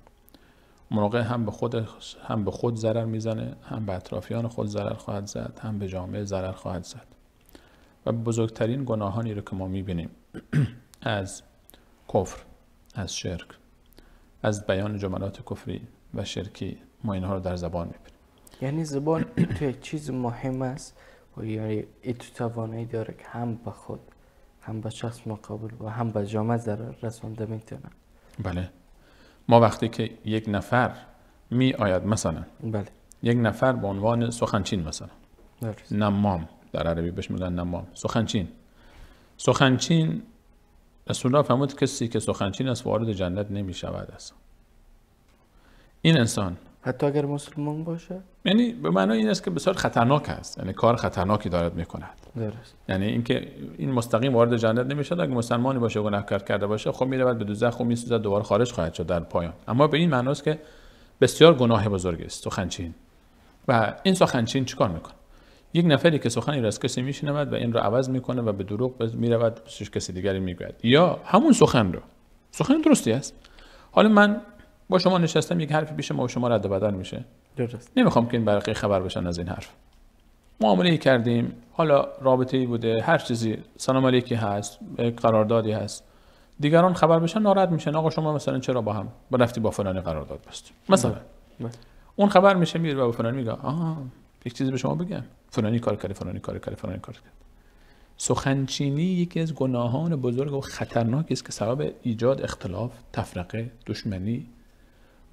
B: موقع هم به خود هم به خود ضرر میزنه هم به اطرافیان خود ضرر خواهد زد هم به جامعه ضرر خواهد زد و بزرگترین گناهانی رو که ما میبینیم از کفر از شرک از بیان جملات کفری و شرکی ما اینها رو در زبان میبینیم
A: یعنی زبان تو چیز مهم است یعنی ای تو توانایی داره که هم به خود هم به شخص مقابل و هم به جامعه ضرر رسانده میتونه
B: بله ما وقتی که یک نفر می آید مثلا بله یک نفر به عنوان سخنچین مثلا نمام در عربی بهش میگن نمام سخنچین سخنچین رسول الله فرمود کسی که سخنچین است وارد جنت نمی شود است این انسان
A: حتی اگر مسلمان باشه
B: یعنی به معنای این است که بسیار خطرناک است یعنی کار خطرناکی دارد میکند درست یعنی اینکه این مستقیم وارد جنت نمیشد اگر مسلمانی باشه گناهکار کرده باشه خب میره به دوزخ و میسوزد دوباره خارج خواهد شد در پایان اما به این معناست که بسیار گناه بزرگ است سخنچین و این سخنچین چیکار میکنه یک نفری که سخنی را از کسی میشنود و این را عوض میکنه و به دروغ میرود پیش کسی دیگری میگوید یا همون سخن رو سخن درستی است حالا من با شما نشستم یک حرفی پیش ما و شما رد و بدل میشه درست نمیخوام که این برقی خبر بشن از این حرف معامله کردیم حالا رابطه ای بوده هر چیزی سلام علیکی هست قراردادی هست دیگران خبر بشن ناراحت میشن آقا شما مثلا چرا با هم با رفتی با فلان قرارداد بست مثلا نه. اون خبر میشه میره با فلان میگه آها یک چیزی به شما بگم فلانی کار کرد فلانی کار کرد فلانی کار کرد سخنچینی یکی از گناهان بزرگ و خطرناکی است که سبب ایجاد اختلاف تفرقه دشمنی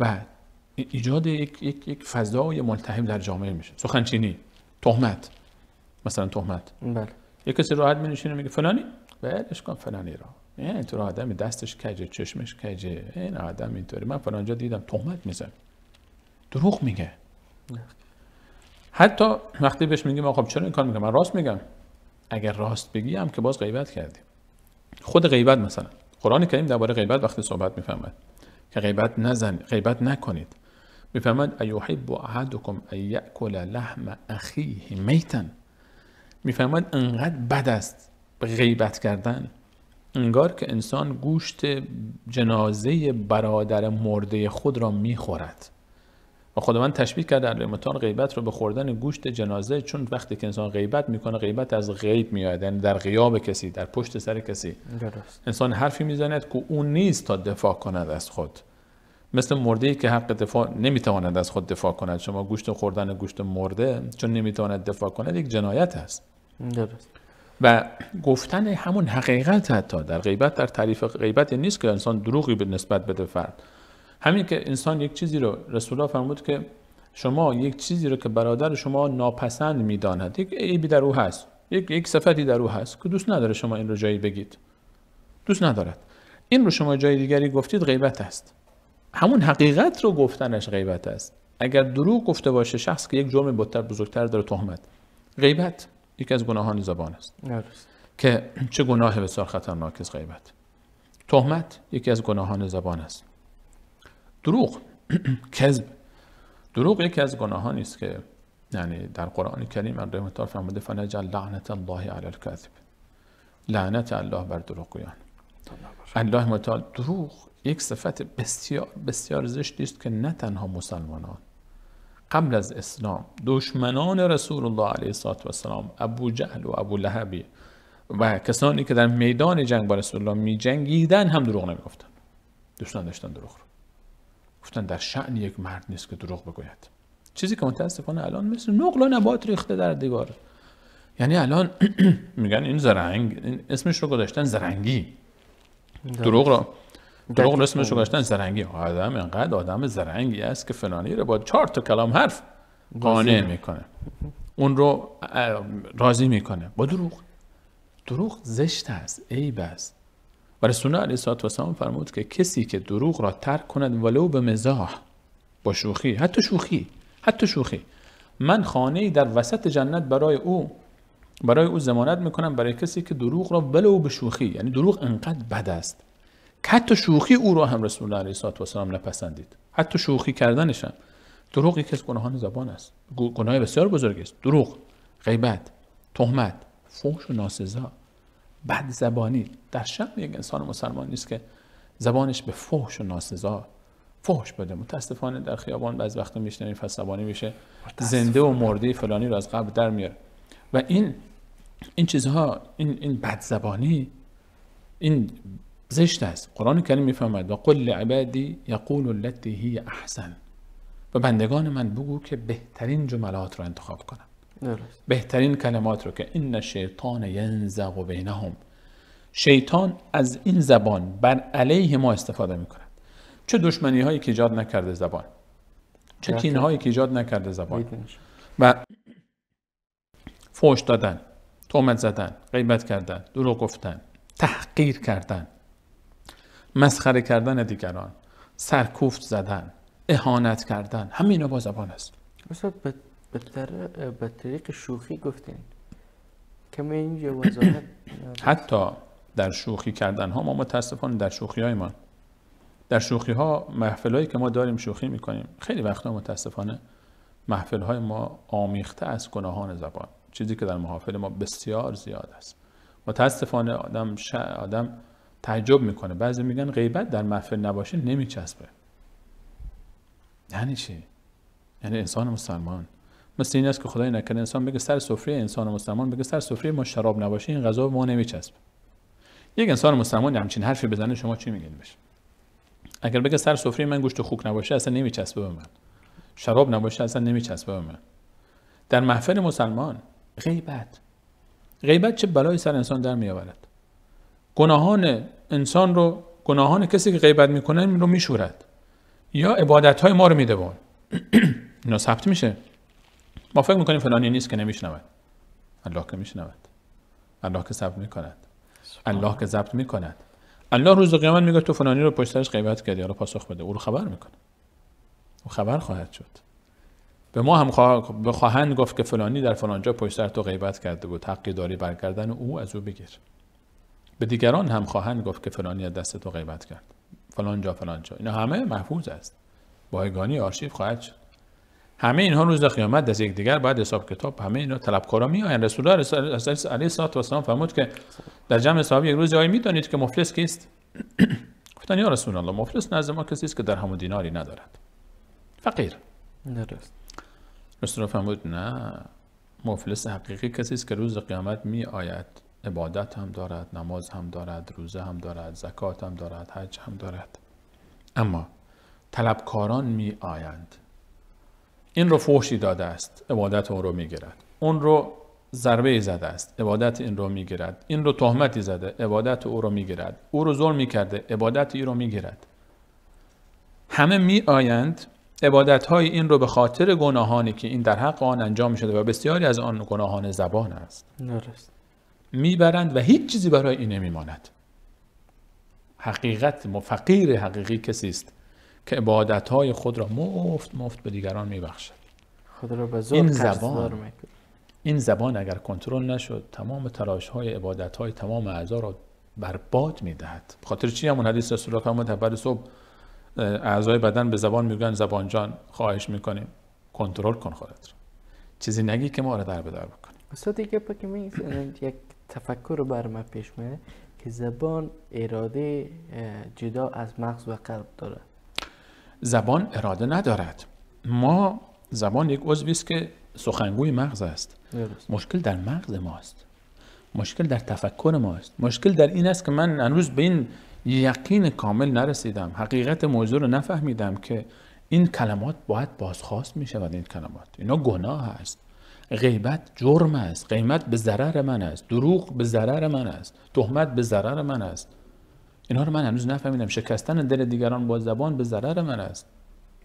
B: و ایجاد یک, یک،, یک فضای ملتهم در جامعه میشه سخن چینی، تهمت مثلا تهمت بله یک کسی راحت می میگه فلانی بلش کن فلانی را این تو آدم دستش کجه چشمش کجه این آدم اینطوری من فلانجا دیدم تهمت میزن دروغ میگه حتی وقتی بهش میگیم خب چرا این کار میگم من راست میگم اگر راست بگی که باز غیبت کردیم خود غیبت مثلا قرآن کریم درباره غیبت وقتی صحبت میفهمد که غیبت نزن غیبت نکنید میفرماید یحب احدکم ان یاکل لحم اخیه میتا میفرماید انقدر بد است به غیبت کردن انگار که انسان گوشت جنازه برادر مرده خود را میخورد و خداوند تشبیه کرد در غیبت رو به خوردن گوشت جنازه چون وقتی که انسان غیبت میکنه غیبت از غیب میاد یعنی در غیاب کسی در پشت سر کسی درست. انسان حرفی میزند که اون نیست تا دفاع کند از خود مثل مرده ای که حق دفاع نمیتواند از خود دفاع کند شما گوشت خوردن گوشت مرده چون نمیتواند دفاع کند یک جنایت است درست و گفتن همون حقیقت حتی در غیبت در تعریف غیبت یعنی نیست که انسان دروغی به نسبت بده فرد همین که انسان یک چیزی رو رسول الله فرمود که شما یک چیزی رو که برادر شما ناپسند میداند یک عیبی در او هست یک یک صفتی در او هست که دوست نداره شما این رو جایی بگید دوست ندارد این رو شما جای دیگری گفتید غیبت است همون حقیقت رو گفتنش غیبت است اگر دروغ گفته باشه شخص که یک جرم بزرگتر داره تهمت غیبت یکی از گناهان زبان است که چه گناه بسیار خطرناک است غیبت تهمت یکی از گناهان زبان است دروغ کذب دروغ یکی از گناه گناهانی است که یعنی در قرآن کریم الله تعالی فرموده جل لعنت الله علی الکذب لعنت الله بر گویان الله متعال دروغ یک صفت بسیار بسیار زشتی است که نه تنها مسلمانان قبل از اسلام دشمنان رسول الله علیه السلام ابو جهل و ابو لهبی و کسانی که در میدان جنگ با رسول الله می جنگیدن هم دروغ گفتن دوستان داشتن دروغ رو گفتن در شعن یک مرد نیست که دروغ بگوید چیزی که متاسفانه الان مثل نقل و نبات ریخته در دیوار یعنی الان میگن این زرنگ این اسمش رو گذاشتن زرنگی دروغ را، دروغ اسمش رو گذاشتن زرنگی آدم اینقدر آدم زرنگی است که فلانی رو با چهار تا کلام حرف قانع میکنه اون رو راضی میکنه با دروغ دروغ زشت است عیب است رسول الله علیه سلام فرمود که کسی که دروغ را ترک کند ولو به مزاح با شوخی حتی شوخی حتی شوخی من خانه در وسط جنت برای او برای او زمانت میکنم برای کسی که دروغ را ولو به شوخی یعنی دروغ انقدر بد است که حتی شوخی او را هم رسول الله علیه و السلام نپسندید حتی شوخی کردنش هم دروغ یکی از گناهان زبان است گناه بسیار بزرگ است دروغ غیبت تهمت فوش و ناسزا بد زبانی در شأن یک انسان مسلمان نیست که زبانش به فحش و ناسزا فحش بده متاسفانه در خیابان بعض وقت میشنین فسبانی میشه زنده و مرده فلانی رو از قبل در میاره و این این چیزها این این بد زبانی این زشت است قرآن کریم میفهمد و قل عبادی یقول التی هی احسن و بندگان من بگو که بهترین جملات رو انتخاب کنم بهترین کلمات رو که این شیطان ینزق بینهم شیطان از این زبان بر علیه ما استفاده میکنه چه دشمنی هایی که ایجاد نکرده زبان چه کین هایی که ایجاد نکرده زبان و فوش دادن تومت زدن غیبت کردن دروغ گفتن تحقیر کردن مسخره کردن دیگران سرکوفت زدن اهانت کردن
A: همین با زبان است به به طریق شوخی گفتین که من اینجا
B: حتی در شوخی کردن ها ما متاسفانه در شوخی های ما در شوخی ها محفل هایی که ما داریم شوخی میکنیم خیلی وقتا متاسفانه محفل های ما آمیخته از گناهان زبان چیزی که در محافل ما بسیار زیاد است متاسفانه آدم ش... آدم تعجب میکنه بعضی میگن غیبت در محفل نباشه نمیچسبه یعنی چی یعنی انسان مسلمان مثل این است که خدای نکرده. انسان بگه سر سفره انسان مسلمان بگه سر سفره ما شراب نباشه این غذا ما نمیچسب یک انسان مسلمان همچین حرفی بزنه شما چی میگید بهش اگر بگه سر سفره من گوشت خوک نباشه اصلا نمیچسبه به من شراب نباشه اصلا نمیچسبه به من در محفل مسلمان غیبت غیبت چه بلایی سر انسان در میآورد گناهان انسان رو گناهان کسی که غیبت میکنه رو میشورد یا عبادت های ما رو میده اینا ثبت میشه ما فکر میکنیم فلانی نیست که نمیشنود الله که میشنود الله که ثبت میکند الله که ضبط میکند الله روز قیامت میگه تو فلانی رو پشت سرش غیبت کردی حالا پاسخ بده او رو خبر میکنه او خبر خواهد شد به ما هم خواهند گفت که فلانی در فلانجا پشت سر تو غیبت کرده بود حقی داری برگردن او از او بگیر به دیگران هم خواهند گفت که فلانی از دست تو غیبت کرد فلانجا فلانجا اینا همه محفوظ است بایگانی آرشیو خواهد شد همه اینها روز قیامت از دیگر باید حساب کتاب همه اینا طلبکارا میآیند رسول الله علیه و السلام فرمود که در جمع صحابه یک روز جایی میدانید که مفلس کیست گفتن یا رسول الله مفلس نزد ما کسی است که درهم و دیناری ندارد فقیر درست رسول الله فرمود نه مفلس حقیقی کسی است که روز قیامت می آید عبادت هم دارد نماز هم دارد روزه هم دارد زکات هم دارد حج هم دارد اما طلبکاران می آیند این رو فحشی داده است عبادت اون رو میگیرد اون رو ضربه زده است عبادت این رو میگیرد این رو تهمتی زده عبادت او رو میگیرد او رو ظلم کرده عبادت این رو میگیرد همه می آیند عبادت های این رو به خاطر گناهانی که این در حق آن انجام شده و بسیاری از آن گناهان زبان است درست میبرند و هیچ چیزی برای این نمیماند حقیقت مفقیر حقیقی کسی است که های خود را مفت مفت به دیگران میبخشد
A: خود را به زور این زبان
B: این زبان اگر کنترل نشد تمام تلاش های عبادت های تمام اعضا را برباد میدهد خاطر چی همون حدیث رسول الله فرمود بعد صبح اعضای بدن به زبان میگن زبان جان خواهش میکنیم کنترل کن خودت را چیزی نگی که ما را در بدار بکنیم.
A: استاد دیگه یک تفکر بر من پیش میاد که زبان اراده جدا از مغز و قلب داره
B: زبان اراده ندارد ما زبان یک عضوی است که سخنگوی مغز است مشکل در مغز ماست مشکل در تفکر ماست مشکل در این است که من هنوز به این یقین کامل نرسیدم حقیقت موضوع رو نفهمیدم که این کلمات باید بازخواست می شود این کلمات اینا گناه است غیبت جرم است قیمت به ضرر من است دروغ به ضرر من است تهمت به ضرر من است اینا رو من هنوز نفهمیدم شکستن دل دیگران با زبان به ضرر من است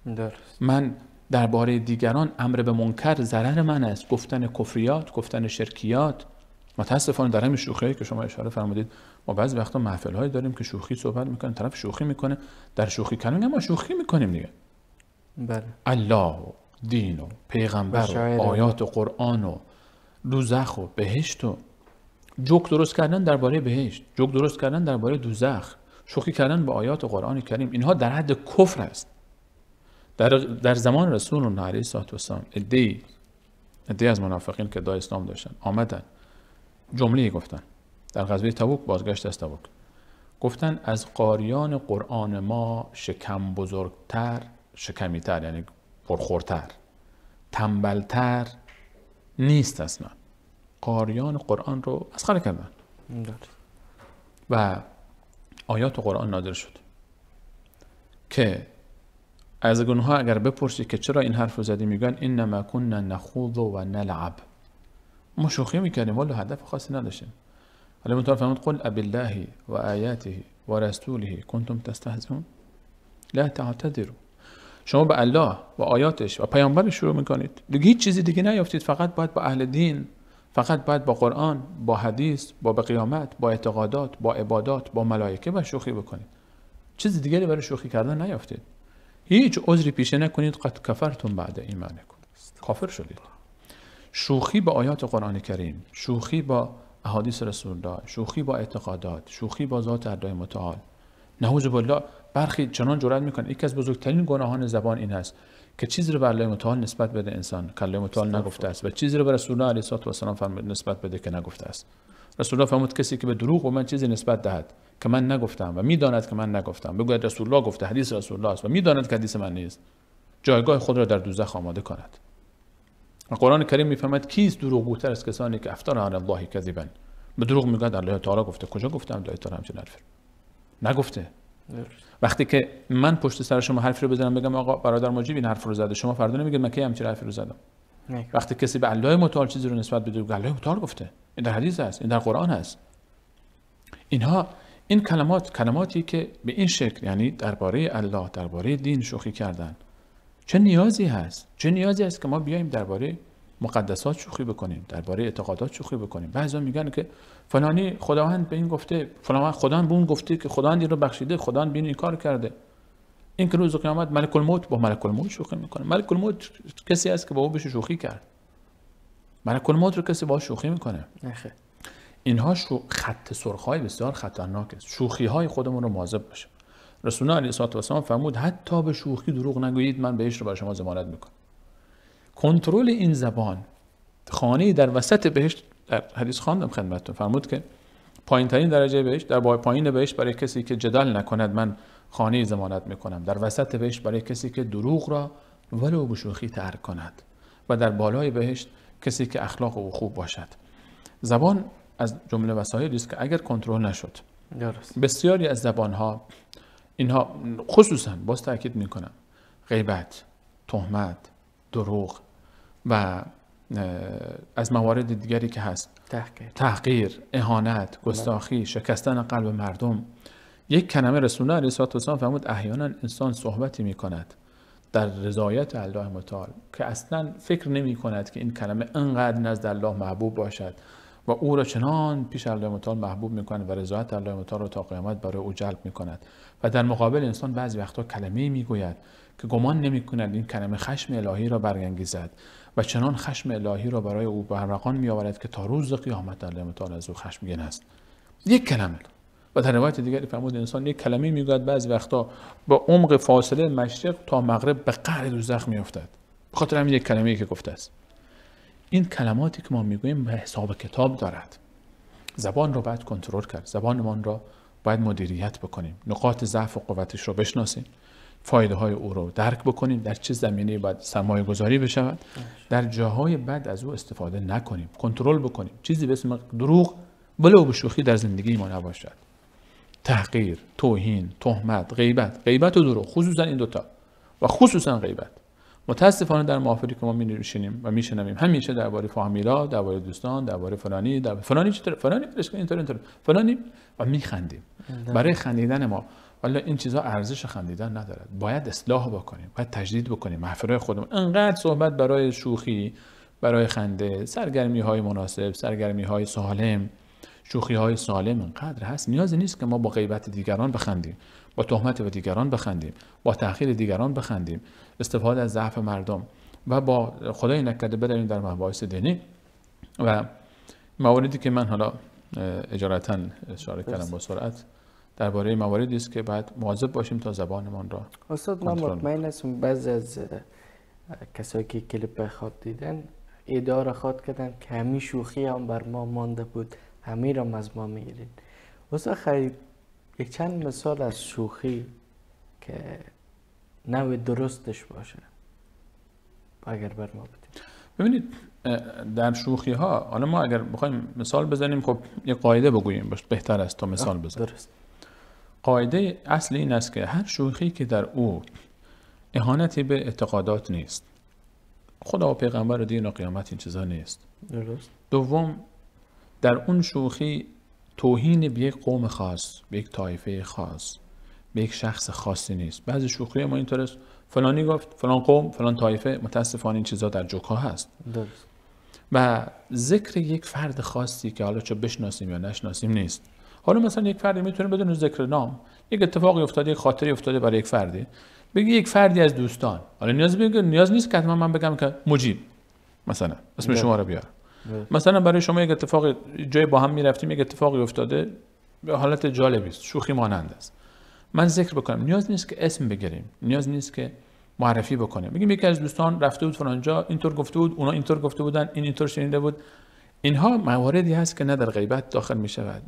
B: درست. من درباره دیگران امر به منکر ضرر من است گفتن کفریات گفتن شرکیات متاسفانه در همین شوخی که شما اشاره فرمودید ما بعضی وقتا محفل هایی داریم که شوخی صحبت میکنن طرف شوخی میکنه در شوخی کردن ما شوخی میکنیم دیگه بله الله و دین و پیغمبر و آیات و قرآن و دوزخ و بهشت و جوک درست کردن درباره بهشت جوک درست کردن درباره دوزخ شوخی کردن با آیات قرآن کریم اینها در حد کفر است در, در زمان رسول الله علیه الصلاه و السلام ادعی از منافقین که دای اسلام داشتن آمدن جمله گفتن در غزوه تبوک بازگشت از تبوک گفتن از قاریان قرآن ما شکم بزرگتر شکمیتر یعنی پرخورتر تنبلتر نیست اصلا قاریان قرآن رو از مسخره کردن بله. و آیات قرآن نادر شد که از گناه اگر بپرسی که چرا این حرف رو زدی میگن انما کننا نخوض و نلعب ما شوخی میکردیم ولی هدف خاصی نداشتیم ولی منطور فرمود قل اب الله و آیاته و رسوله کنتم تستهزون؟ لا تعتذروا شما به الله و آیاتش و پیامبرش شروع میکنید دیگه هیچ چیزی دیگه نیافتید فقط باید با اهل دین فقط باید با قرآن با حدیث با به قیامت با اعتقادات با عبادات با ملائکه و شوخی بکنید چیز دیگری برای شوخی کردن نیافتید هیچ عذری پیشه نکنید قد کفرتون بعد ایمان کن کافر شدید شوخی با آیات قرآن کریم شوخی با احادیث رسول الله شوخی با اعتقادات شوخی با ذات الله متعال نعوذ بالله برخی چنان جرأت میکنن یکی از بزرگترین گناهان زبان این هست که چیزی رو به الله متعال نسبت بده انسان که الله متعال نگفته است و چیزی رو به رسول الله علیه و سلام فرمود نسبت بده که نگفته است رسول الله فرمود کسی که به دروغ و من چیزی نسبت دهد که من نگفتم و میداند که من نگفتم بگوید رسول الله گفته حدیث رسول الله است و میداند که حدیث من نیست جایگاه خود را در دوزخ آماده کند و قرآن کریم میفهمد کیست دروغ از کسانی که افتار علی الله کذبا به دروغ میگاد الله تعالی گفته کجا گفتم الله تعالی همچین نگفته وقتی که من پشت سر شما حرفی رو بزنم بگم آقا برادر مجیب این حرف رو زده شما فردا نمیگید من کی همچین حرفی رو زدم وقتی کسی به الله متعال چیزی رو نسبت بده الله متعال گفته این در حدیث است این در قرآن است اینها این کلمات کلماتی که به این شکل یعنی درباره الله درباره دین شوخی کردن چه نیازی هست چه نیازی هست که ما بیایم درباره مقدسات شوخی بکنیم درباره اعتقادات شوخی بکنیم بعضی میگن که فلانی خداوند به این گفته فلان خداوند به اون گفته که خداوند این رو بخشیده خداوند به این, کار کرده این که روز قیامت ملک الموت با ملک الموت شوخی میکنه ملک الموت کسی است که با او بشه شوخی کرد ملک الموت رو کسی با شوخی میکنه نخه اینها شو خط سرخ های بسیار خطرناک است شوخی های خودمون رو مواظب باشه رسول الله علیه و السلام فرمود حتی به شوخی دروغ نگویید من بهش رو بر شما ضمانت میکنم کنترل این زبان خانه در وسط بهشت در حدیث خواندم خدمتتون فرمود که پایین ترین درجه بهشت در بای پایین بهشت برای کسی که جدال نکند من خانه زمانت میکنم در وسط بهشت برای کسی که دروغ را ولو به شوخی ترک کند و در بالای بهشت کسی که اخلاق او خوب باشد زبان از جمله وسایلی است که اگر کنترل نشد درست. بسیاری از ها اینها خصوصا باز تاکید میکنم غیبت تهمت دروغ و از موارد دیگری که هست تحقیر, اهانت، بله. گستاخی، شکستن قلب مردم یک کلمه رسول الله علیه و فرمود احیانا انسان صحبتی می کند در رضایت الله متعال که اصلا فکر نمی کند که این کلمه انقدر نزد الله محبوب باشد و او را چنان پیش الله متعال محبوب می کند و رضایت الله متعال را تا قیامت برای او جلب می کند و در مقابل انسان بعضی وقتا کلمه می گوید که گمان نمی کند این کلمه خشم الهی را برانگیزد و چنان خشم الهی را برای او بررقان می آورد که تا روز قیامت در متعال از او است یک کلمه و در روایت دیگری فرمود انسان یک کلمه میگوید بعضی وقتا با عمق فاصله مشرق تا مغرب به قعر دوزخ میافتد به خاطر همین یک کلمه که گفته است این کلماتی که ما میگوییم به حساب کتاب دارد زبان را باید کنترل کرد زبانمان را باید مدیریت بکنیم نقاط ضعف و قوتش رو بشناسیم فایده های او رو درک بکنیم در چه زمینه باید سرمایه گذاری بشود در جاهای بعد از او استفاده نکنیم کنترل بکنیم چیزی به اسم دروغ بلو شوخی در زندگی ما نباشد تحقیر توهین تهمت غیبت غیبت و دروغ خصوصا این دوتا و خصوصا غیبت متاسفانه در معافری که ما می و می همیشه درباره فامیلا درباره دوستان درباره فلانی در فلانی چطور فلانی اینطور اینطور فلانی و می خندیم برای خندیدن ما حالا این چیزا ارزش خندیدن ندارد باید اصلاح بکنیم باید تجدید بکنیم محفرهای خودمون انقدر صحبت برای شوخی برای خنده سرگرمی های مناسب سرگرمی های سالم شوخی های سالم انقدر هست نیازی نیست که ما با غیبت دیگران بخندیم با تهمت و دیگران بخندیم با تأخیر دیگران بخندیم استفاده از ضعف مردم و با خدای نکرده برویم در مباحث دینی و مواردی که من حالا اجارتا اشاره کردم با سرعت درباره مواردی است که بعد مواظب باشیم تا زبانمان را استاد من مطمئن
A: هستم بعضی از کسایی که کلیپ خود دیدن اداره خود کردن که همین شوخی هم بر ما مانده بود همین را از ما میگیرید استاد خیلی یک چند مثال از شوخی که نوع درستش باشه اگر بر ما بدید
B: ببینید در شوخی ها حالا ما اگر بخوایم مثال بزنیم خب یه قاعده بگوییم بهتر است تا مثال بزنیم درست قاعده اصل این است که هر شوخی که در او اهانتی به اعتقادات نیست خدا و پیغمبر و دین و قیامت این چیزا نیست دوم در اون شوخی توهین به یک قوم خاص به یک طایفه خاص به یک شخص خاصی نیست بعضی شوخی ما اینطور است فلانی گفت فلان قوم فلان طایفه متاسفانه این چیزا در جوکا هست درست. و ذکر یک فرد خاصی که حالا چه بشناسیم یا نشناسیم نیست حالا مثلا یک فردی میتونه بدون ذکر نام یک اتفاقی افتاده یک خاطری افتاده برای یک فردی بگی یک فردی از دوستان حالا نیاز بگه نیاز نیست که حتما من بگم که مجیب مثلا اسم شما رو بیار مثلا برای شما یک اتفاق جای با هم میرفتیم یک اتفاقی افتاده به حالت جالبی است شوخی مانند است من ذکر بکنم نیاز نیست که اسم بگیریم نیاز نیست که معرفی بکنیم بگیم یکی از دوستان رفته بود جا اینطور گفته بود اونا اینطور گفته بودن این اینطور شنیده بود اینها مواردی هست که نه در غیبت داخل می شود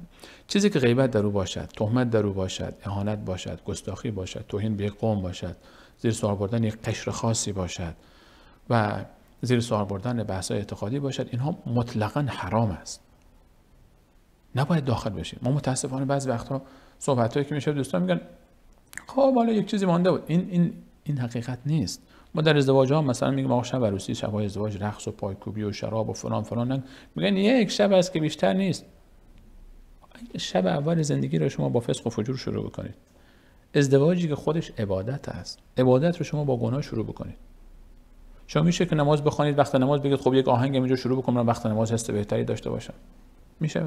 B: چیزی که غیبت در او باشد تهمت در او باشد اهانت باشد گستاخی باشد توهین به قوم باشد زیر سوال بردن یک قشر خاصی باشد و زیر سوال بردن بحث اعتقادی باشد اینها مطلقا حرام است نباید داخل بشید. ما متاسفانه بعضی وقتها صحبت هایی که میشه دوستان میگن خب حالا یک چیزی مانده بود این این این حقیقت نیست ما در ازدواج ها مثلا میگم آقا شب عروسی شب ازدواج رقص و پایکوبی و شراب و فلان فلان میگن یک شب است که بیشتر نیست شب اول زندگی رو شما با فسق و فجور شروع بکنید ازدواجی که خودش عبادت است عبادت رو شما با گناه شروع بکنید شما میشه که نماز بخوانید وقت نماز بگید خب یک آهنگ اینجا شروع بکنم وقت نماز هست بهتری داشته باشم میشه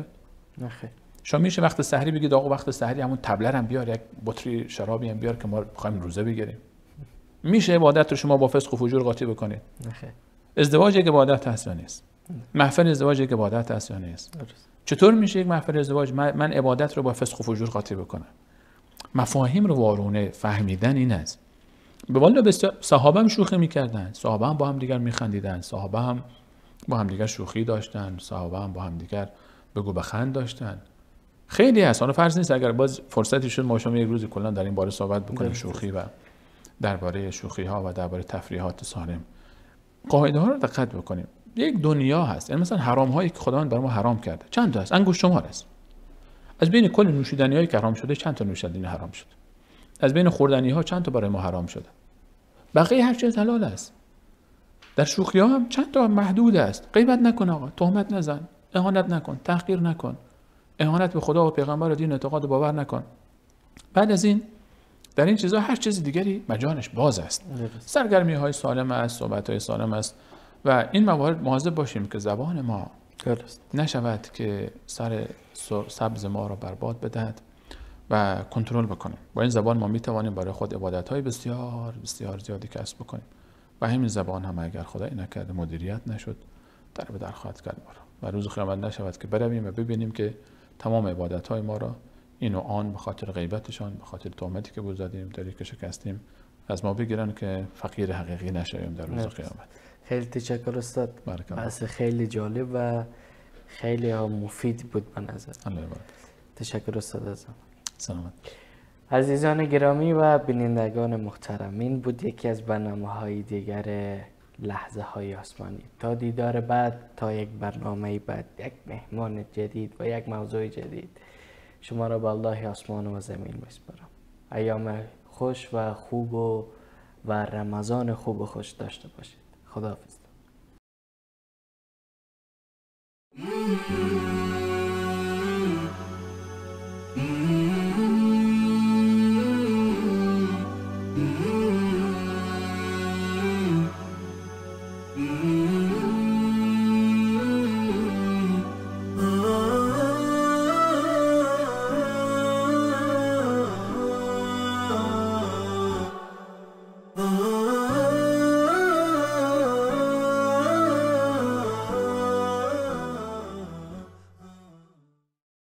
B: نخیر شما میشه وقت سحری بگید آقا وقت سحری همون تبلر هم بیار یک بطری شرابی هم بیار که ما بخوایم روزه بگیریم میشه عبادت رو شما با فسق و فجور قاطی بکنید نخیر. ازدواج یک عبادت هست یا نیست محفل ازدواج یک عبادت هست یا نیست چطور میشه یک محفل ازدواج من عبادت رو با فسق و فجور قاطی بکنم مفاهیم رو وارونه فهمیدن این است به والا به صحابه هم شوخی میکردن صحابه هم با هم دیگر میخندیدن صحابه هم با هم دیگر شوخی داشتن صحابه هم با هم دیگر بگو بخند داشتن خیلی هست حالا فرض نیست اگر باز فرصتی شد ما شما یک روزی کلا در این باره صحبت بکنیم شوخی و درباره شوخی ها و درباره تفریحات سالم قاعده ها رو دقت بکنیم یک دنیا هست یعنی مثلا حرام هایی که خداوند بر ما حرام کرده چند تا هست انگوش شمار است از بین کل نوشیدنی هایی که حرام شده چند تا نوشیدنی حرام شد از بین خوردنی ها چند تا برای ما حرام شده بقیه هر چیز حلال است در شوخی ها هم چند تا محدود است غیبت نکن آقا تهمت نزن اهانت نکن تحقیر نکن اهانت به خدا و پیغمبر و دین اعتقاد و باور نکن بعد از این در این چیزها هر چیز دیگری مجانش باز است سرگرمی های سالم است صحبت های سالم است و این موارد مواظب باشیم که زبان ما درست. نشود که سر سبز ما را برباد بدهد و کنترل بکنیم با این زبان ما می توانیم برای خود عبادت های بسیار بسیار زیادی کسب بکنیم و همین زبان هم اگر خدای نکرد مدیریت نشد در به در خواهد کرد ما را و روز قیامت نشود که برویم و ببینیم که تمام عبادت های ما را این و آن به خاطر غیبتشان به خاطر تهمتی که بزدیم داری که شکستیم از ما بگیرن که فقیر حقیقی نشویم در روز قیامت
A: خیلی تشکر استاد بس خیلی جالب و خیلی ها مفید بود به نظر تشکر استاد ازم سلامت عزیزان گرامی و بینندگان محترمین بود یکی از برنامه های دیگر لحظه های آسمانی تا دیدار بعد تا یک برنامه بعد یک مهمان جدید و یک موضوع جدید شما را به الله آسمان و زمین میسپارم ایام خوش و خوب و و رمضان خوب و خوش داشته باشید خداحافظ